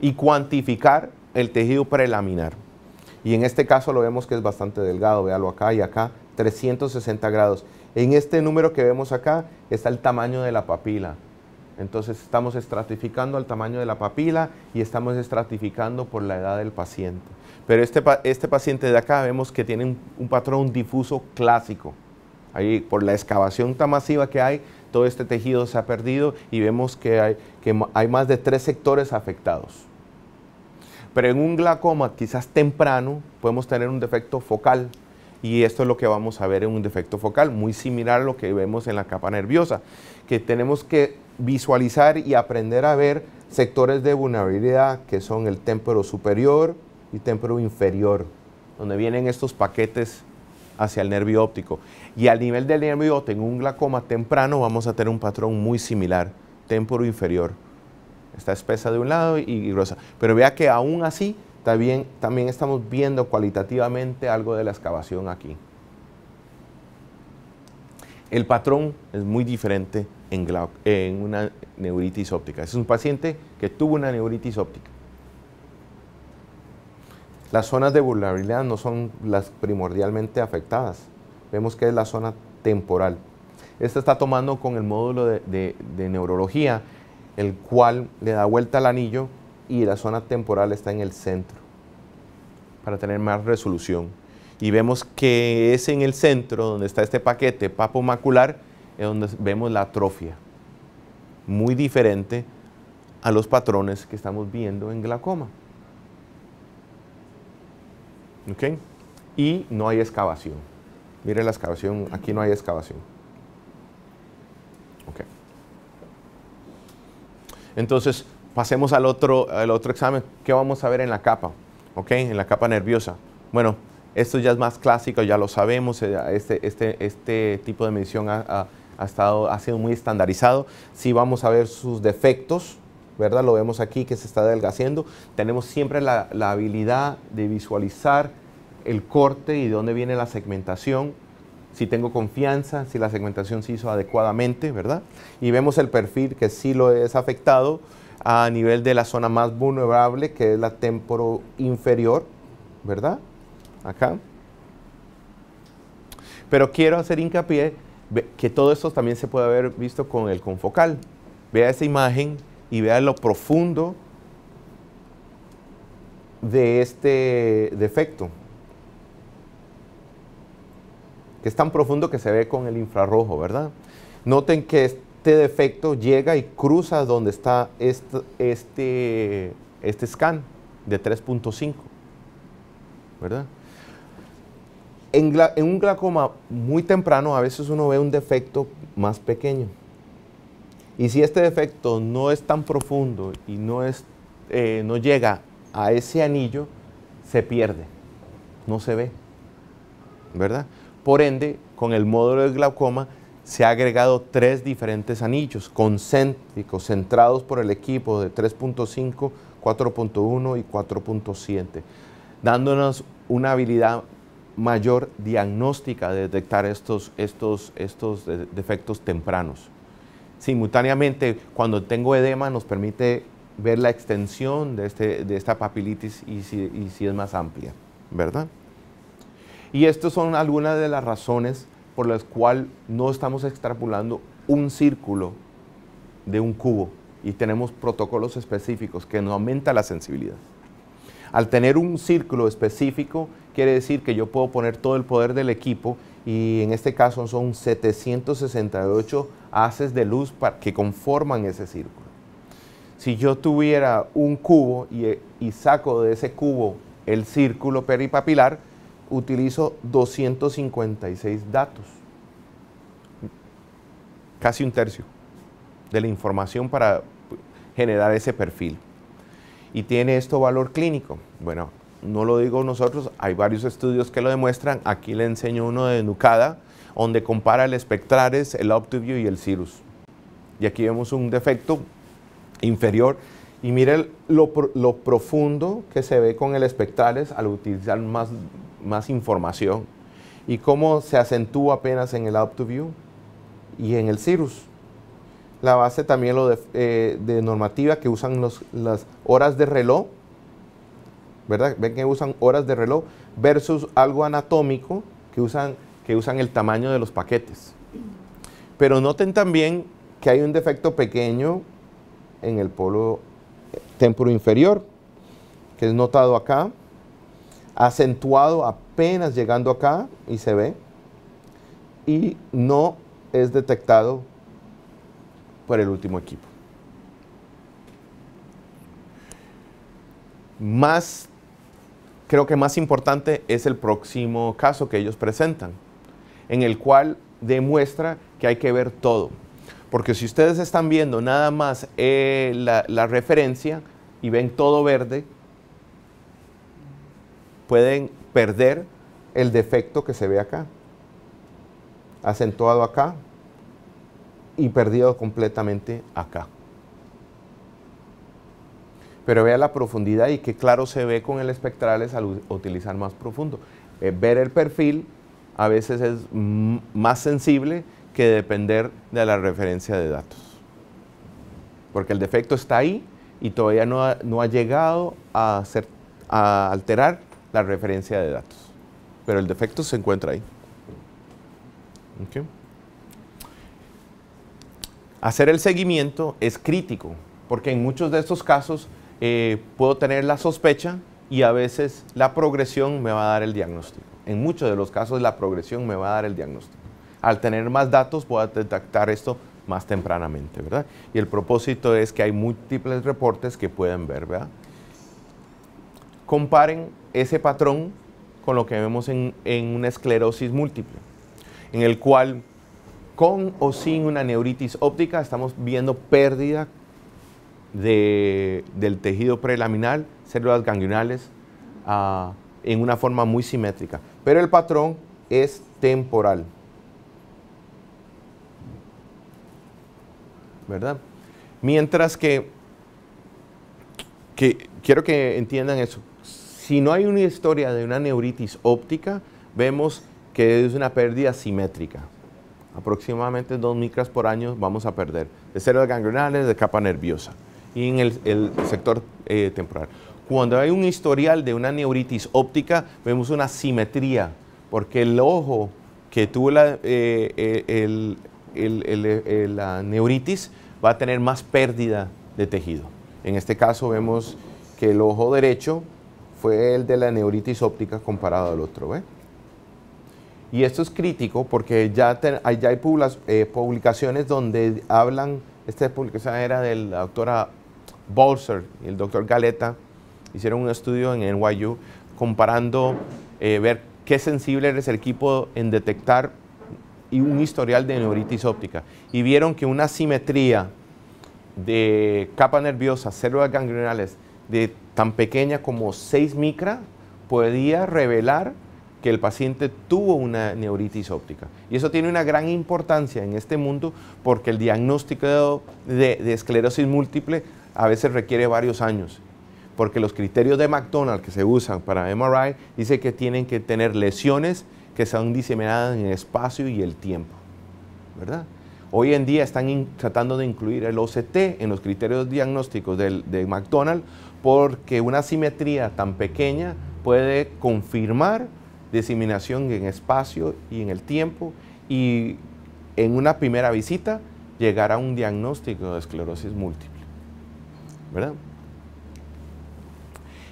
y cuantificar el tejido prelaminar. Y en este caso lo vemos que es bastante delgado, véalo acá y acá, 360 grados. En este número que vemos acá está el tamaño de la papila. Entonces estamos estratificando al tamaño de la papila y estamos estratificando por la edad del paciente. Pero este, este paciente de acá vemos que tiene un, un patrón difuso clásico. Ahí, por la excavación tan masiva que hay, todo este tejido se ha perdido y vemos que hay, hay más de tres sectores afectados. Pero en un glaucoma quizás temprano podemos tener un defecto focal y esto es lo que vamos a ver en un defecto focal, muy similar a lo que vemos en la capa nerviosa, que tenemos que visualizar y aprender a ver sectores de vulnerabilidad que son el témporo superior y témporo inferior, donde vienen estos paquetes hacia el nervio óptico. Y al nivel del nervio óptico, en un glaucoma temprano vamos a tener un patrón muy similar, temporo inferior. Está espesa de un lado y, gruesa. Pero vea que aún así también, también estamos viendo cualitativamente algo de la excavación aquí. El patrón es muy diferente en, en una neuritis óptica. Es un paciente que tuvo una neuritis óptica. Las zonas de vulnerabilidad no son las primordialmente afectadas. Vemos que es la zona temporal. Esta está tomando con el módulo de, neurología, el cual le da vuelta al anillo y la zona temporal está en el centro para tener más resolución. Y vemos que es en el centro donde está este paquete papo macular, es donde vemos la atrofia, muy diferente a los patrones que estamos viendo en glaucoma. Y no hay excavación. Mire la excavación, aquí no hay excavación. Entonces, pasemos al otro, otro examen. ¿Qué vamos a ver en la capa? en la capa nerviosa. Bueno, esto ya es más clásico, ya lo sabemos, eh, este, este, este, tipo de medición ha, estado, ha sido muy estandarizado. Sí vamos a ver sus defectos, ¿verdad? Lo vemos aquí que se está adelgaciendo. Tenemos siempre la, la habilidad de visualizar el corte y de dónde viene la segmentación, si tengo confianza, si la segmentación se hizo adecuadamente, ¿verdad? Y vemos el perfil que sí lo es afectado a nivel de la zona más vulnerable, que es la temporo inferior, ¿verdad? Acá. Pero quiero hacer hincapié que todo esto también se puede haber visto con el confocal. Vea esa imagen y vean lo profundo de este defecto, que es tan profundo que se ve con el infrarrojo, ¿verdad? Noten que este defecto llega y cruza donde está este, este, scan de 3.5, ¿verdad? en un glaucoma muy temprano a veces uno ve un defecto más pequeño, y si este defecto no es tan profundo y eh, no, llega a ese anillo, se pierde, no se ve, ¿verdad? Por ende, con el módulo de glaucoma se ha agregado tres diferentes anillos concéntricos, centrados por el equipo de 3.5, 4.1 y 4.7, dándonos una habilidad mayor diagnóstica de detectar estos defectos tempranos. Simultáneamente, cuando tengo edema, nos permite ver la extensión de, este, esta papilitis y si, es más amplia, ¿verdad? Y estas son algunas de las razones por las cuales no estamos extrapolando un círculo de un cubo y tenemos protocolos específicos que nos aumenta la sensibilidad. Al tener un círculo específico, quiere decir que yo puedo poner todo el poder del equipo y en este caso son 768 haces de luz que conforman ese círculo. Si yo tuviera un cubo y, eh, saco de ese cubo el círculo peripapilar, utilizo 256 datos, casi un tercio de la información para generar ese perfil. ¿Y tiene esto valor clínico? Bueno, no lo digo nosotros, hay varios estudios que lo demuestran. Aquí le enseño uno de Nucada, donde compara el espectrales, el OptiView y el Cirrus. Y aquí vemos un defecto inferior. Y mire lo, profundo que se ve con el espectrales al utilizar más, más información. Y cómo se acentúa apenas en el OptiView y en el Cirrus. La base también eh, de, normativa que usan las horas de reloj ¿verdad? Ven que usan horas de reloj versus algo anatómico que usan, que usan el tamaño de los paquetes. Pero noten también que hay un defecto pequeño en el polo eh, temporo inferior, que es notado acá, acentuado apenas llegando acá y se ve, y no es detectado por el último equipo. Más creo que más importante es el próximo caso que ellos presentan, en el cual demuestra que hay que ver todo. Porque si ustedes están viendo nada más eh, la, referencia y ven todo verde, pueden perder el defecto que se ve acá, acentuado acá y perdido completamente acá pero vea la profundidad y qué claro se ve con el espectral es al utilizar más profundo. Eh, ver el perfil a veces es más sensible que depender de la referencia de datos, porque el defecto está ahí y todavía no ha, llegado a, alterar la referencia de datos, pero el defecto se encuentra ahí. Hacer el seguimiento es crítico, porque en muchos de estos casos eh, puedo tener la sospecha y a veces la progresión me va a dar el diagnóstico. En muchos de los casos la progresión me va a dar el diagnóstico. Al tener más datos puedo detectar esto más tempranamente, ¿verdad? Y el propósito es que hay múltiples reportes que pueden ver, ¿verdad? Comparen ese patrón con lo que vemos en, en una esclerosis múltiple, en el cual con o sin una neuritis óptica estamos viendo pérdida del tejido prelaminal, células ganglionales, ah, en una forma muy simétrica. Pero el patrón es temporal. ¿Verdad? Mientras que, que quiero que entiendan eso. Si no hay una historia de una neuritis óptica, vemos que es una pérdida simétrica. Aproximadamente 2 micras por año vamos a perder de células ganglionales de capa nerviosa y en el, sector eh, temporal. Cuando hay un historial de una neuritis óptica, vemos una simetría, porque el ojo que tuvo la, eh, eh, la neuritis va a tener más pérdida de tejido. En este caso vemos que el ojo derecho fue el de la neuritis óptica comparado al otro. ¿eh? Y esto es crítico porque ya, ya hay publicaciones donde hablan, esta publicación era de la doctora Bolser y el doctor Galeta hicieron un estudio en NYU comparando, eh, ver qué sensible es el equipo en detectar un historial de neuritis óptica. Y vieron que una simetría de capa nerviosa, células ganglionales, de tan pequeña como 6 micra, podía revelar que el paciente tuvo una neuritis óptica. Y eso tiene una gran importancia en este mundo porque el diagnóstico de esclerosis múltiple a veces requiere varios años, porque los criterios de McDonald's que se usan para MRI dice que tienen que tener lesiones que sean diseminadas en el espacio y el tiempo, ¿verdad? Hoy en día están tratando de incluir el OCT en los criterios diagnósticos de McDonald, porque una simetría tan pequeña puede confirmar diseminación en espacio y en el tiempo y en una primera visita llegar a un diagnóstico de esclerosis múltiple. ¿verdad?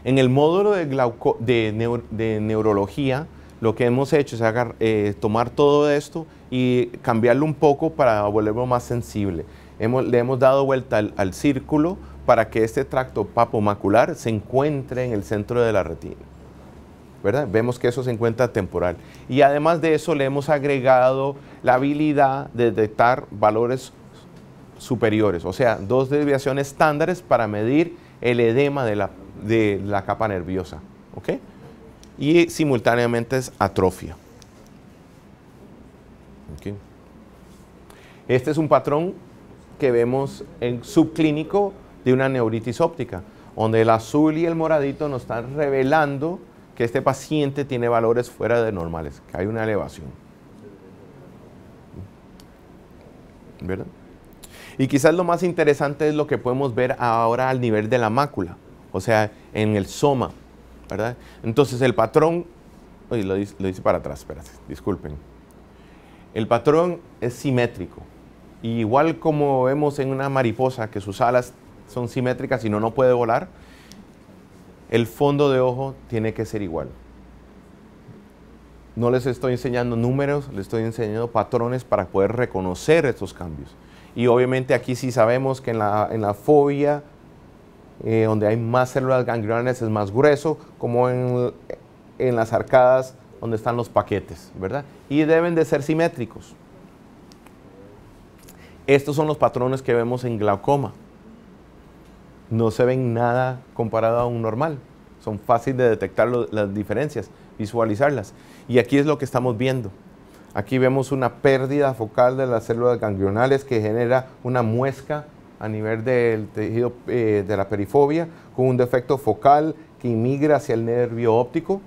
En el módulo de, neurología, lo que hemos hecho es eh, tomar todo esto y cambiarlo un poco para volverlo más sensible. le hemos dado vuelta al, círculo para que este tracto papomacular se encuentre en el centro de la retina. ¿verdad? Vemos que eso se encuentra temporal. Y además de eso le hemos agregado la habilidad de detectar valores superiores, o sea, dos desviaciones estándares para medir el edema de la, capa nerviosa. Y simultáneamente es atrofia. Este es un patrón que vemos en subclínico de una neuritis óptica, donde el azul y el moradito nos están revelando que este paciente tiene valores fuera de normales, que hay una elevación. ¿Verdad? Y quizás lo más interesante es lo que podemos ver ahora al nivel de la mácula, o sea, en el soma, ¿verdad? Entonces el patrón, lo, hice para atrás, disculpen. El patrón es simétrico, igual como vemos en una mariposa que sus alas son simétricas y no, no puede volar, el fondo de ojo tiene que ser igual. No les estoy enseñando números, les estoy enseñando patrones para poder reconocer estos cambios. Y obviamente aquí sí sabemos que en la, en la fobia, eh, donde hay más células ganglionares, es más grueso, como en, en las arcadas donde están los paquetes, ¿verdad? Y deben de ser simétricos. Estos son los patrones que vemos en glaucoma. No se ven nada comparado a un normal. Son fáciles de detectar las diferencias, visualizarlas. Y aquí es lo que estamos viendo. Aquí vemos una pérdida focal de las células ganglionales que genera una muesca a nivel del tejido eh, de la perifobia con un defecto focal que inmigra hacia el nervio óptico,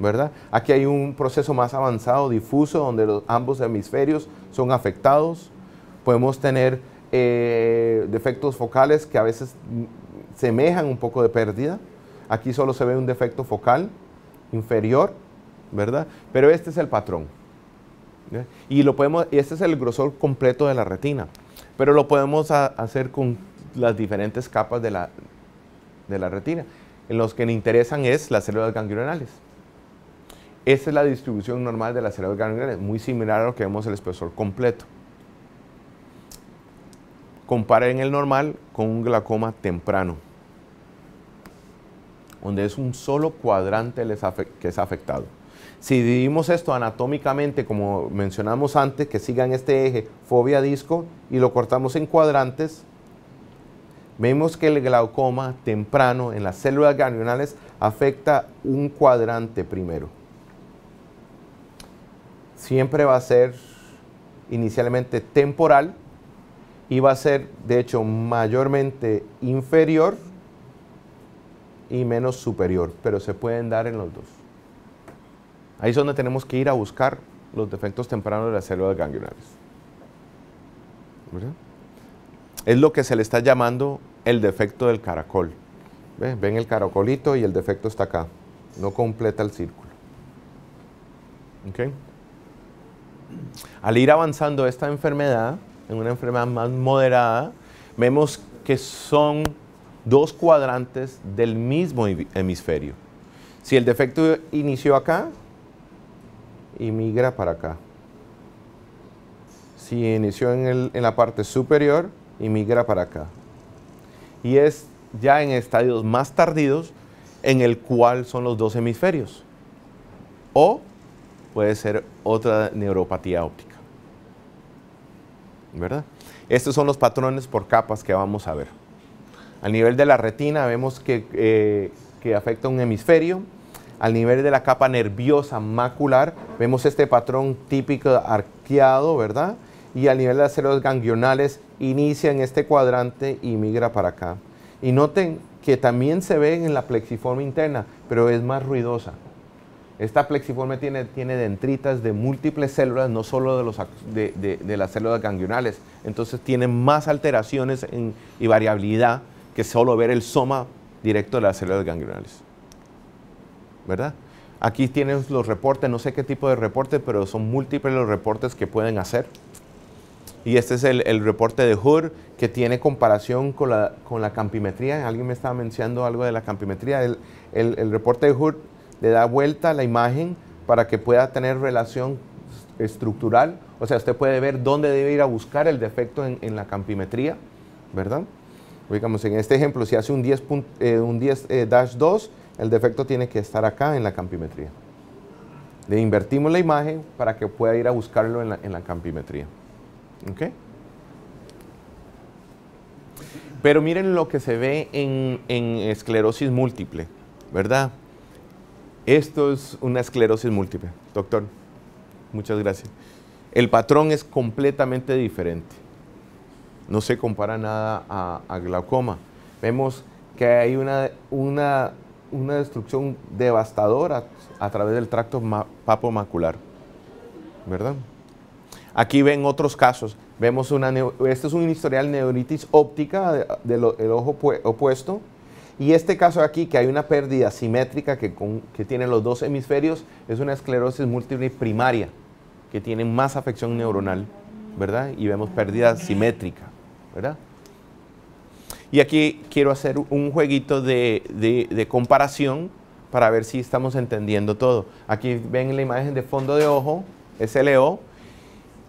¿verdad? Aquí hay un proceso más avanzado, difuso, donde ambos hemisferios son afectados. Podemos tener eh, defectos focales que a veces semejan un poco de pérdida. Aquí solo se ve un defecto focal inferior, ¿verdad? Pero este es el patrón. ¿eh? Y lo podemos, y este es el grosor completo de la retina, pero lo podemos hacer con las diferentes capas de la, retina. En los que nos interesan es las células ganglionales. Esa es la distribución normal de las células ganglionales, muy similar a lo que vemos el espesor completo. Comparen el normal con un glaucoma temprano, donde es un solo cuadrante que es afectado. Si dividimos esto anatómicamente, como mencionamos antes, que sigan este eje fobia disco y lo cortamos en cuadrantes, vemos que el glaucoma temprano en las células ganglionales afecta un cuadrante primero. Siempre va a ser inicialmente temporal y va a ser de hecho mayormente inferior y menos superior, pero se pueden dar en los dos. Ahí es donde tenemos que ir a buscar los defectos tempranos de las células ganglionares. Es lo que se le está llamando el defecto del caracol. ¿Ven? el caracolito y el defecto está acá. No completa el círculo. Al ir avanzando esta enfermedad, en una enfermedad más moderada, vemos que son dos cuadrantes del mismo hemisferio. Si el defecto inició acá, y migra para acá. Si inició en, la parte superior y migra para acá. Y es ya en estadios más tardíos en el cual son los dos hemisferios. O puede ser otra neuropatía óptica. ¿Verdad? Estos son los patrones por capas que vamos a ver. A nivel de la retina vemos que, eh, que afecta un hemisferio, al nivel de la capa nerviosa macular, vemos este patrón típico arqueado, ¿verdad? Y al nivel de las células ganglionales inicia en este cuadrante y migra para acá. Y noten que también se ve en la plexiforme interna, pero es más ruidosa. Esta plexiforme tiene, tiene dendritas de múltiples células, no solo de, las células ganglionales. Entonces tiene más alteraciones y variabilidad que solo ver el soma directo de las células ganglionales. ¿verdad? Aquí tienen los reportes, no sé qué tipo de reportes, pero son múltiples los reportes que pueden hacer. Y este es el, reporte de HUR que tiene comparación con la, campimetría. Alguien me estaba mencionando algo de la campimetría. El, reporte de HUR le da vuelta a la imagen para que pueda tener relación estructural. O sea, usted puede ver dónde debe ir a buscar el defecto en, la campimetría, ¿verdad? Digamos, en este ejemplo, si hace un 10 eh, 2, el defecto tiene que estar acá en la campimetría. Le invertimos la imagen para que pueda ir a buscarlo en la, campimetría. ¿Ok? Pero miren lo que se ve en, esclerosis múltiple, ¿verdad? Esto es una esclerosis múltiple, doctor. Muchas gracias. El patrón es completamente diferente. No se compara nada a, a glaucoma. Vemos que hay una, una una destrucción devastadora a través del tracto papo macular. ¿Verdad? Aquí ven otros casos. Vemos una, este es un historial neuritis óptica del ojo opuesto. Y este caso aquí, que hay una pérdida simétrica que, tiene que los dos hemisferios, es una esclerosis múltiple primaria, que tiene más afección neuronal, ¿verdad? Y vemos pérdida simétrica, ¿verdad? Y aquí quiero hacer un jueguito de, comparación para ver si estamos entendiendo todo. Aquí ven la imagen de fondo de ojo, SLO.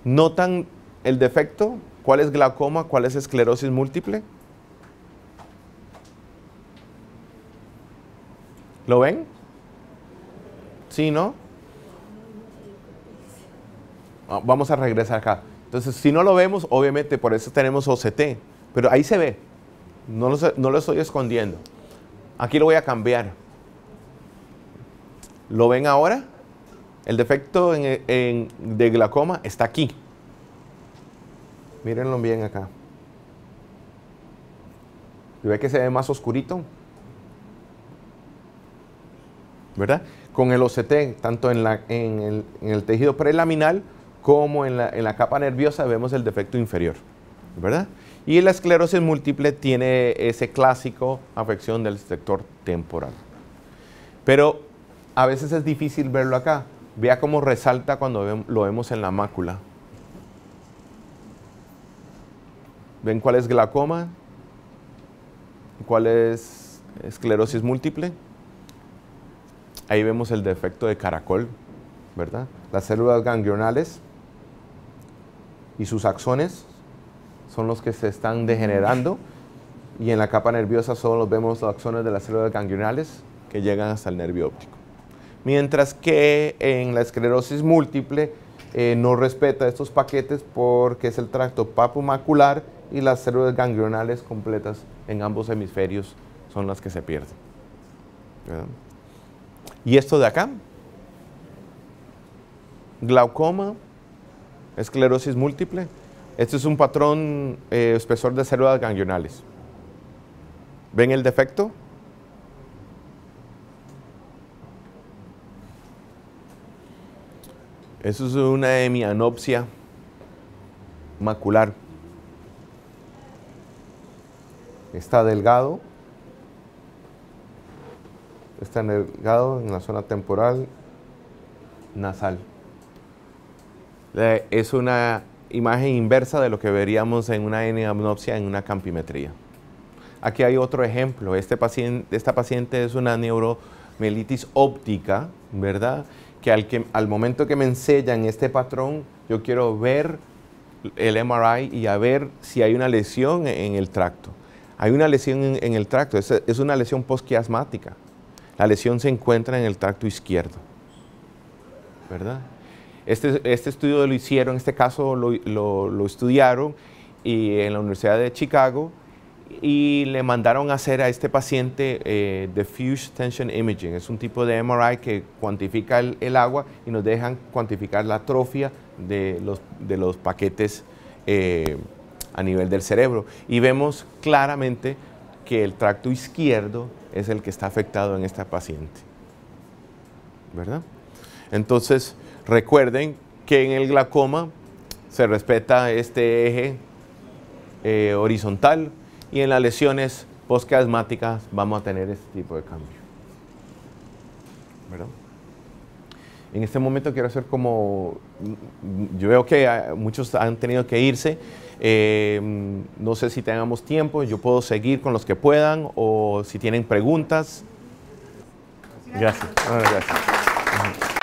Notan el defecto, cuál es glaucoma, cuál es esclerosis múltiple. ¿Lo ven? ¿Sí, no? Ah, vamos a regresar acá. Entonces, si no lo vemos, obviamente por eso tenemos OCT, pero ahí se ve. No lo, estoy escondiendo. Aquí lo voy a cambiar. ¿Lo ven ahora? El defecto de glaucoma está aquí. Mírenlo bien acá. ve que se ve más oscurito? ¿Verdad? Con el OCT, tanto en, el, tejido prelaminal como en la, capa nerviosa, vemos el defecto inferior. ¿Verdad? Y la esclerosis múltiple tiene ese clásico afección del sector temporal. Pero a veces es difícil verlo acá. Vea cómo resalta cuando lo vemos en la mácula. ¿Ven cuál es glaucoma? ¿Cuál es esclerosis múltiple? Ahí vemos el defecto de caracol, ¿verdad? Las células ganglionales y sus axones son los que se están degenerando y en la capa nerviosa solo vemos los axones de las células ganglionales que llegan hasta el nervio óptico. Mientras que en la esclerosis múltiple eh, no respeta estos paquetes porque es el tracto papumacular y las células ganglionales completas en ambos hemisferios son las que se pierden. Y esto de acá, glaucoma, esclerosis múltiple, este es un patrón eh, espesor de células ganglionales. ¿Ven el defecto? Eso es una hemianopsia macular. Está delgado. Está delgado en la zona temporal nasal. Eh, es una imagen inversa de lo que veríamos en una N-amnopsia en una campimetría. Aquí hay otro ejemplo. Este esta paciente es una neuromelitis óptica, ¿verdad? Que al, momento que me enseñan este patrón, yo quiero ver el MRI y a ver si hay una lesión en el tracto. Hay una lesión en, el tracto, es, es una lesión posquiasmática. La lesión se encuentra en el tracto izquierdo, ¿verdad? Este, este estudio lo hicieron, en este caso lo, lo, estudiaron y en la Universidad de Chicago y le mandaron a hacer a este paciente eh, diffuse tension imaging. Es un tipo de MRI que cuantifica el, agua y nos dejan cuantificar la atrofia de los, de los paquetes eh, a nivel del cerebro. Y vemos claramente que el tracto izquierdo es el que está afectado en esta paciente. ¿Verdad? Entonces, Recuerden que en el glaucoma se respeta este eje eh, horizontal y en las lesiones posquiasmáticas vamos a tener este tipo de cambio. En este momento quiero hacer como, mm, yo veo que ah, muchos han tenido que irse, eh, mm, no sé si tengamos tiempo, yo puedo seguir con los que puedan o si tienen preguntas. gracias. Ah,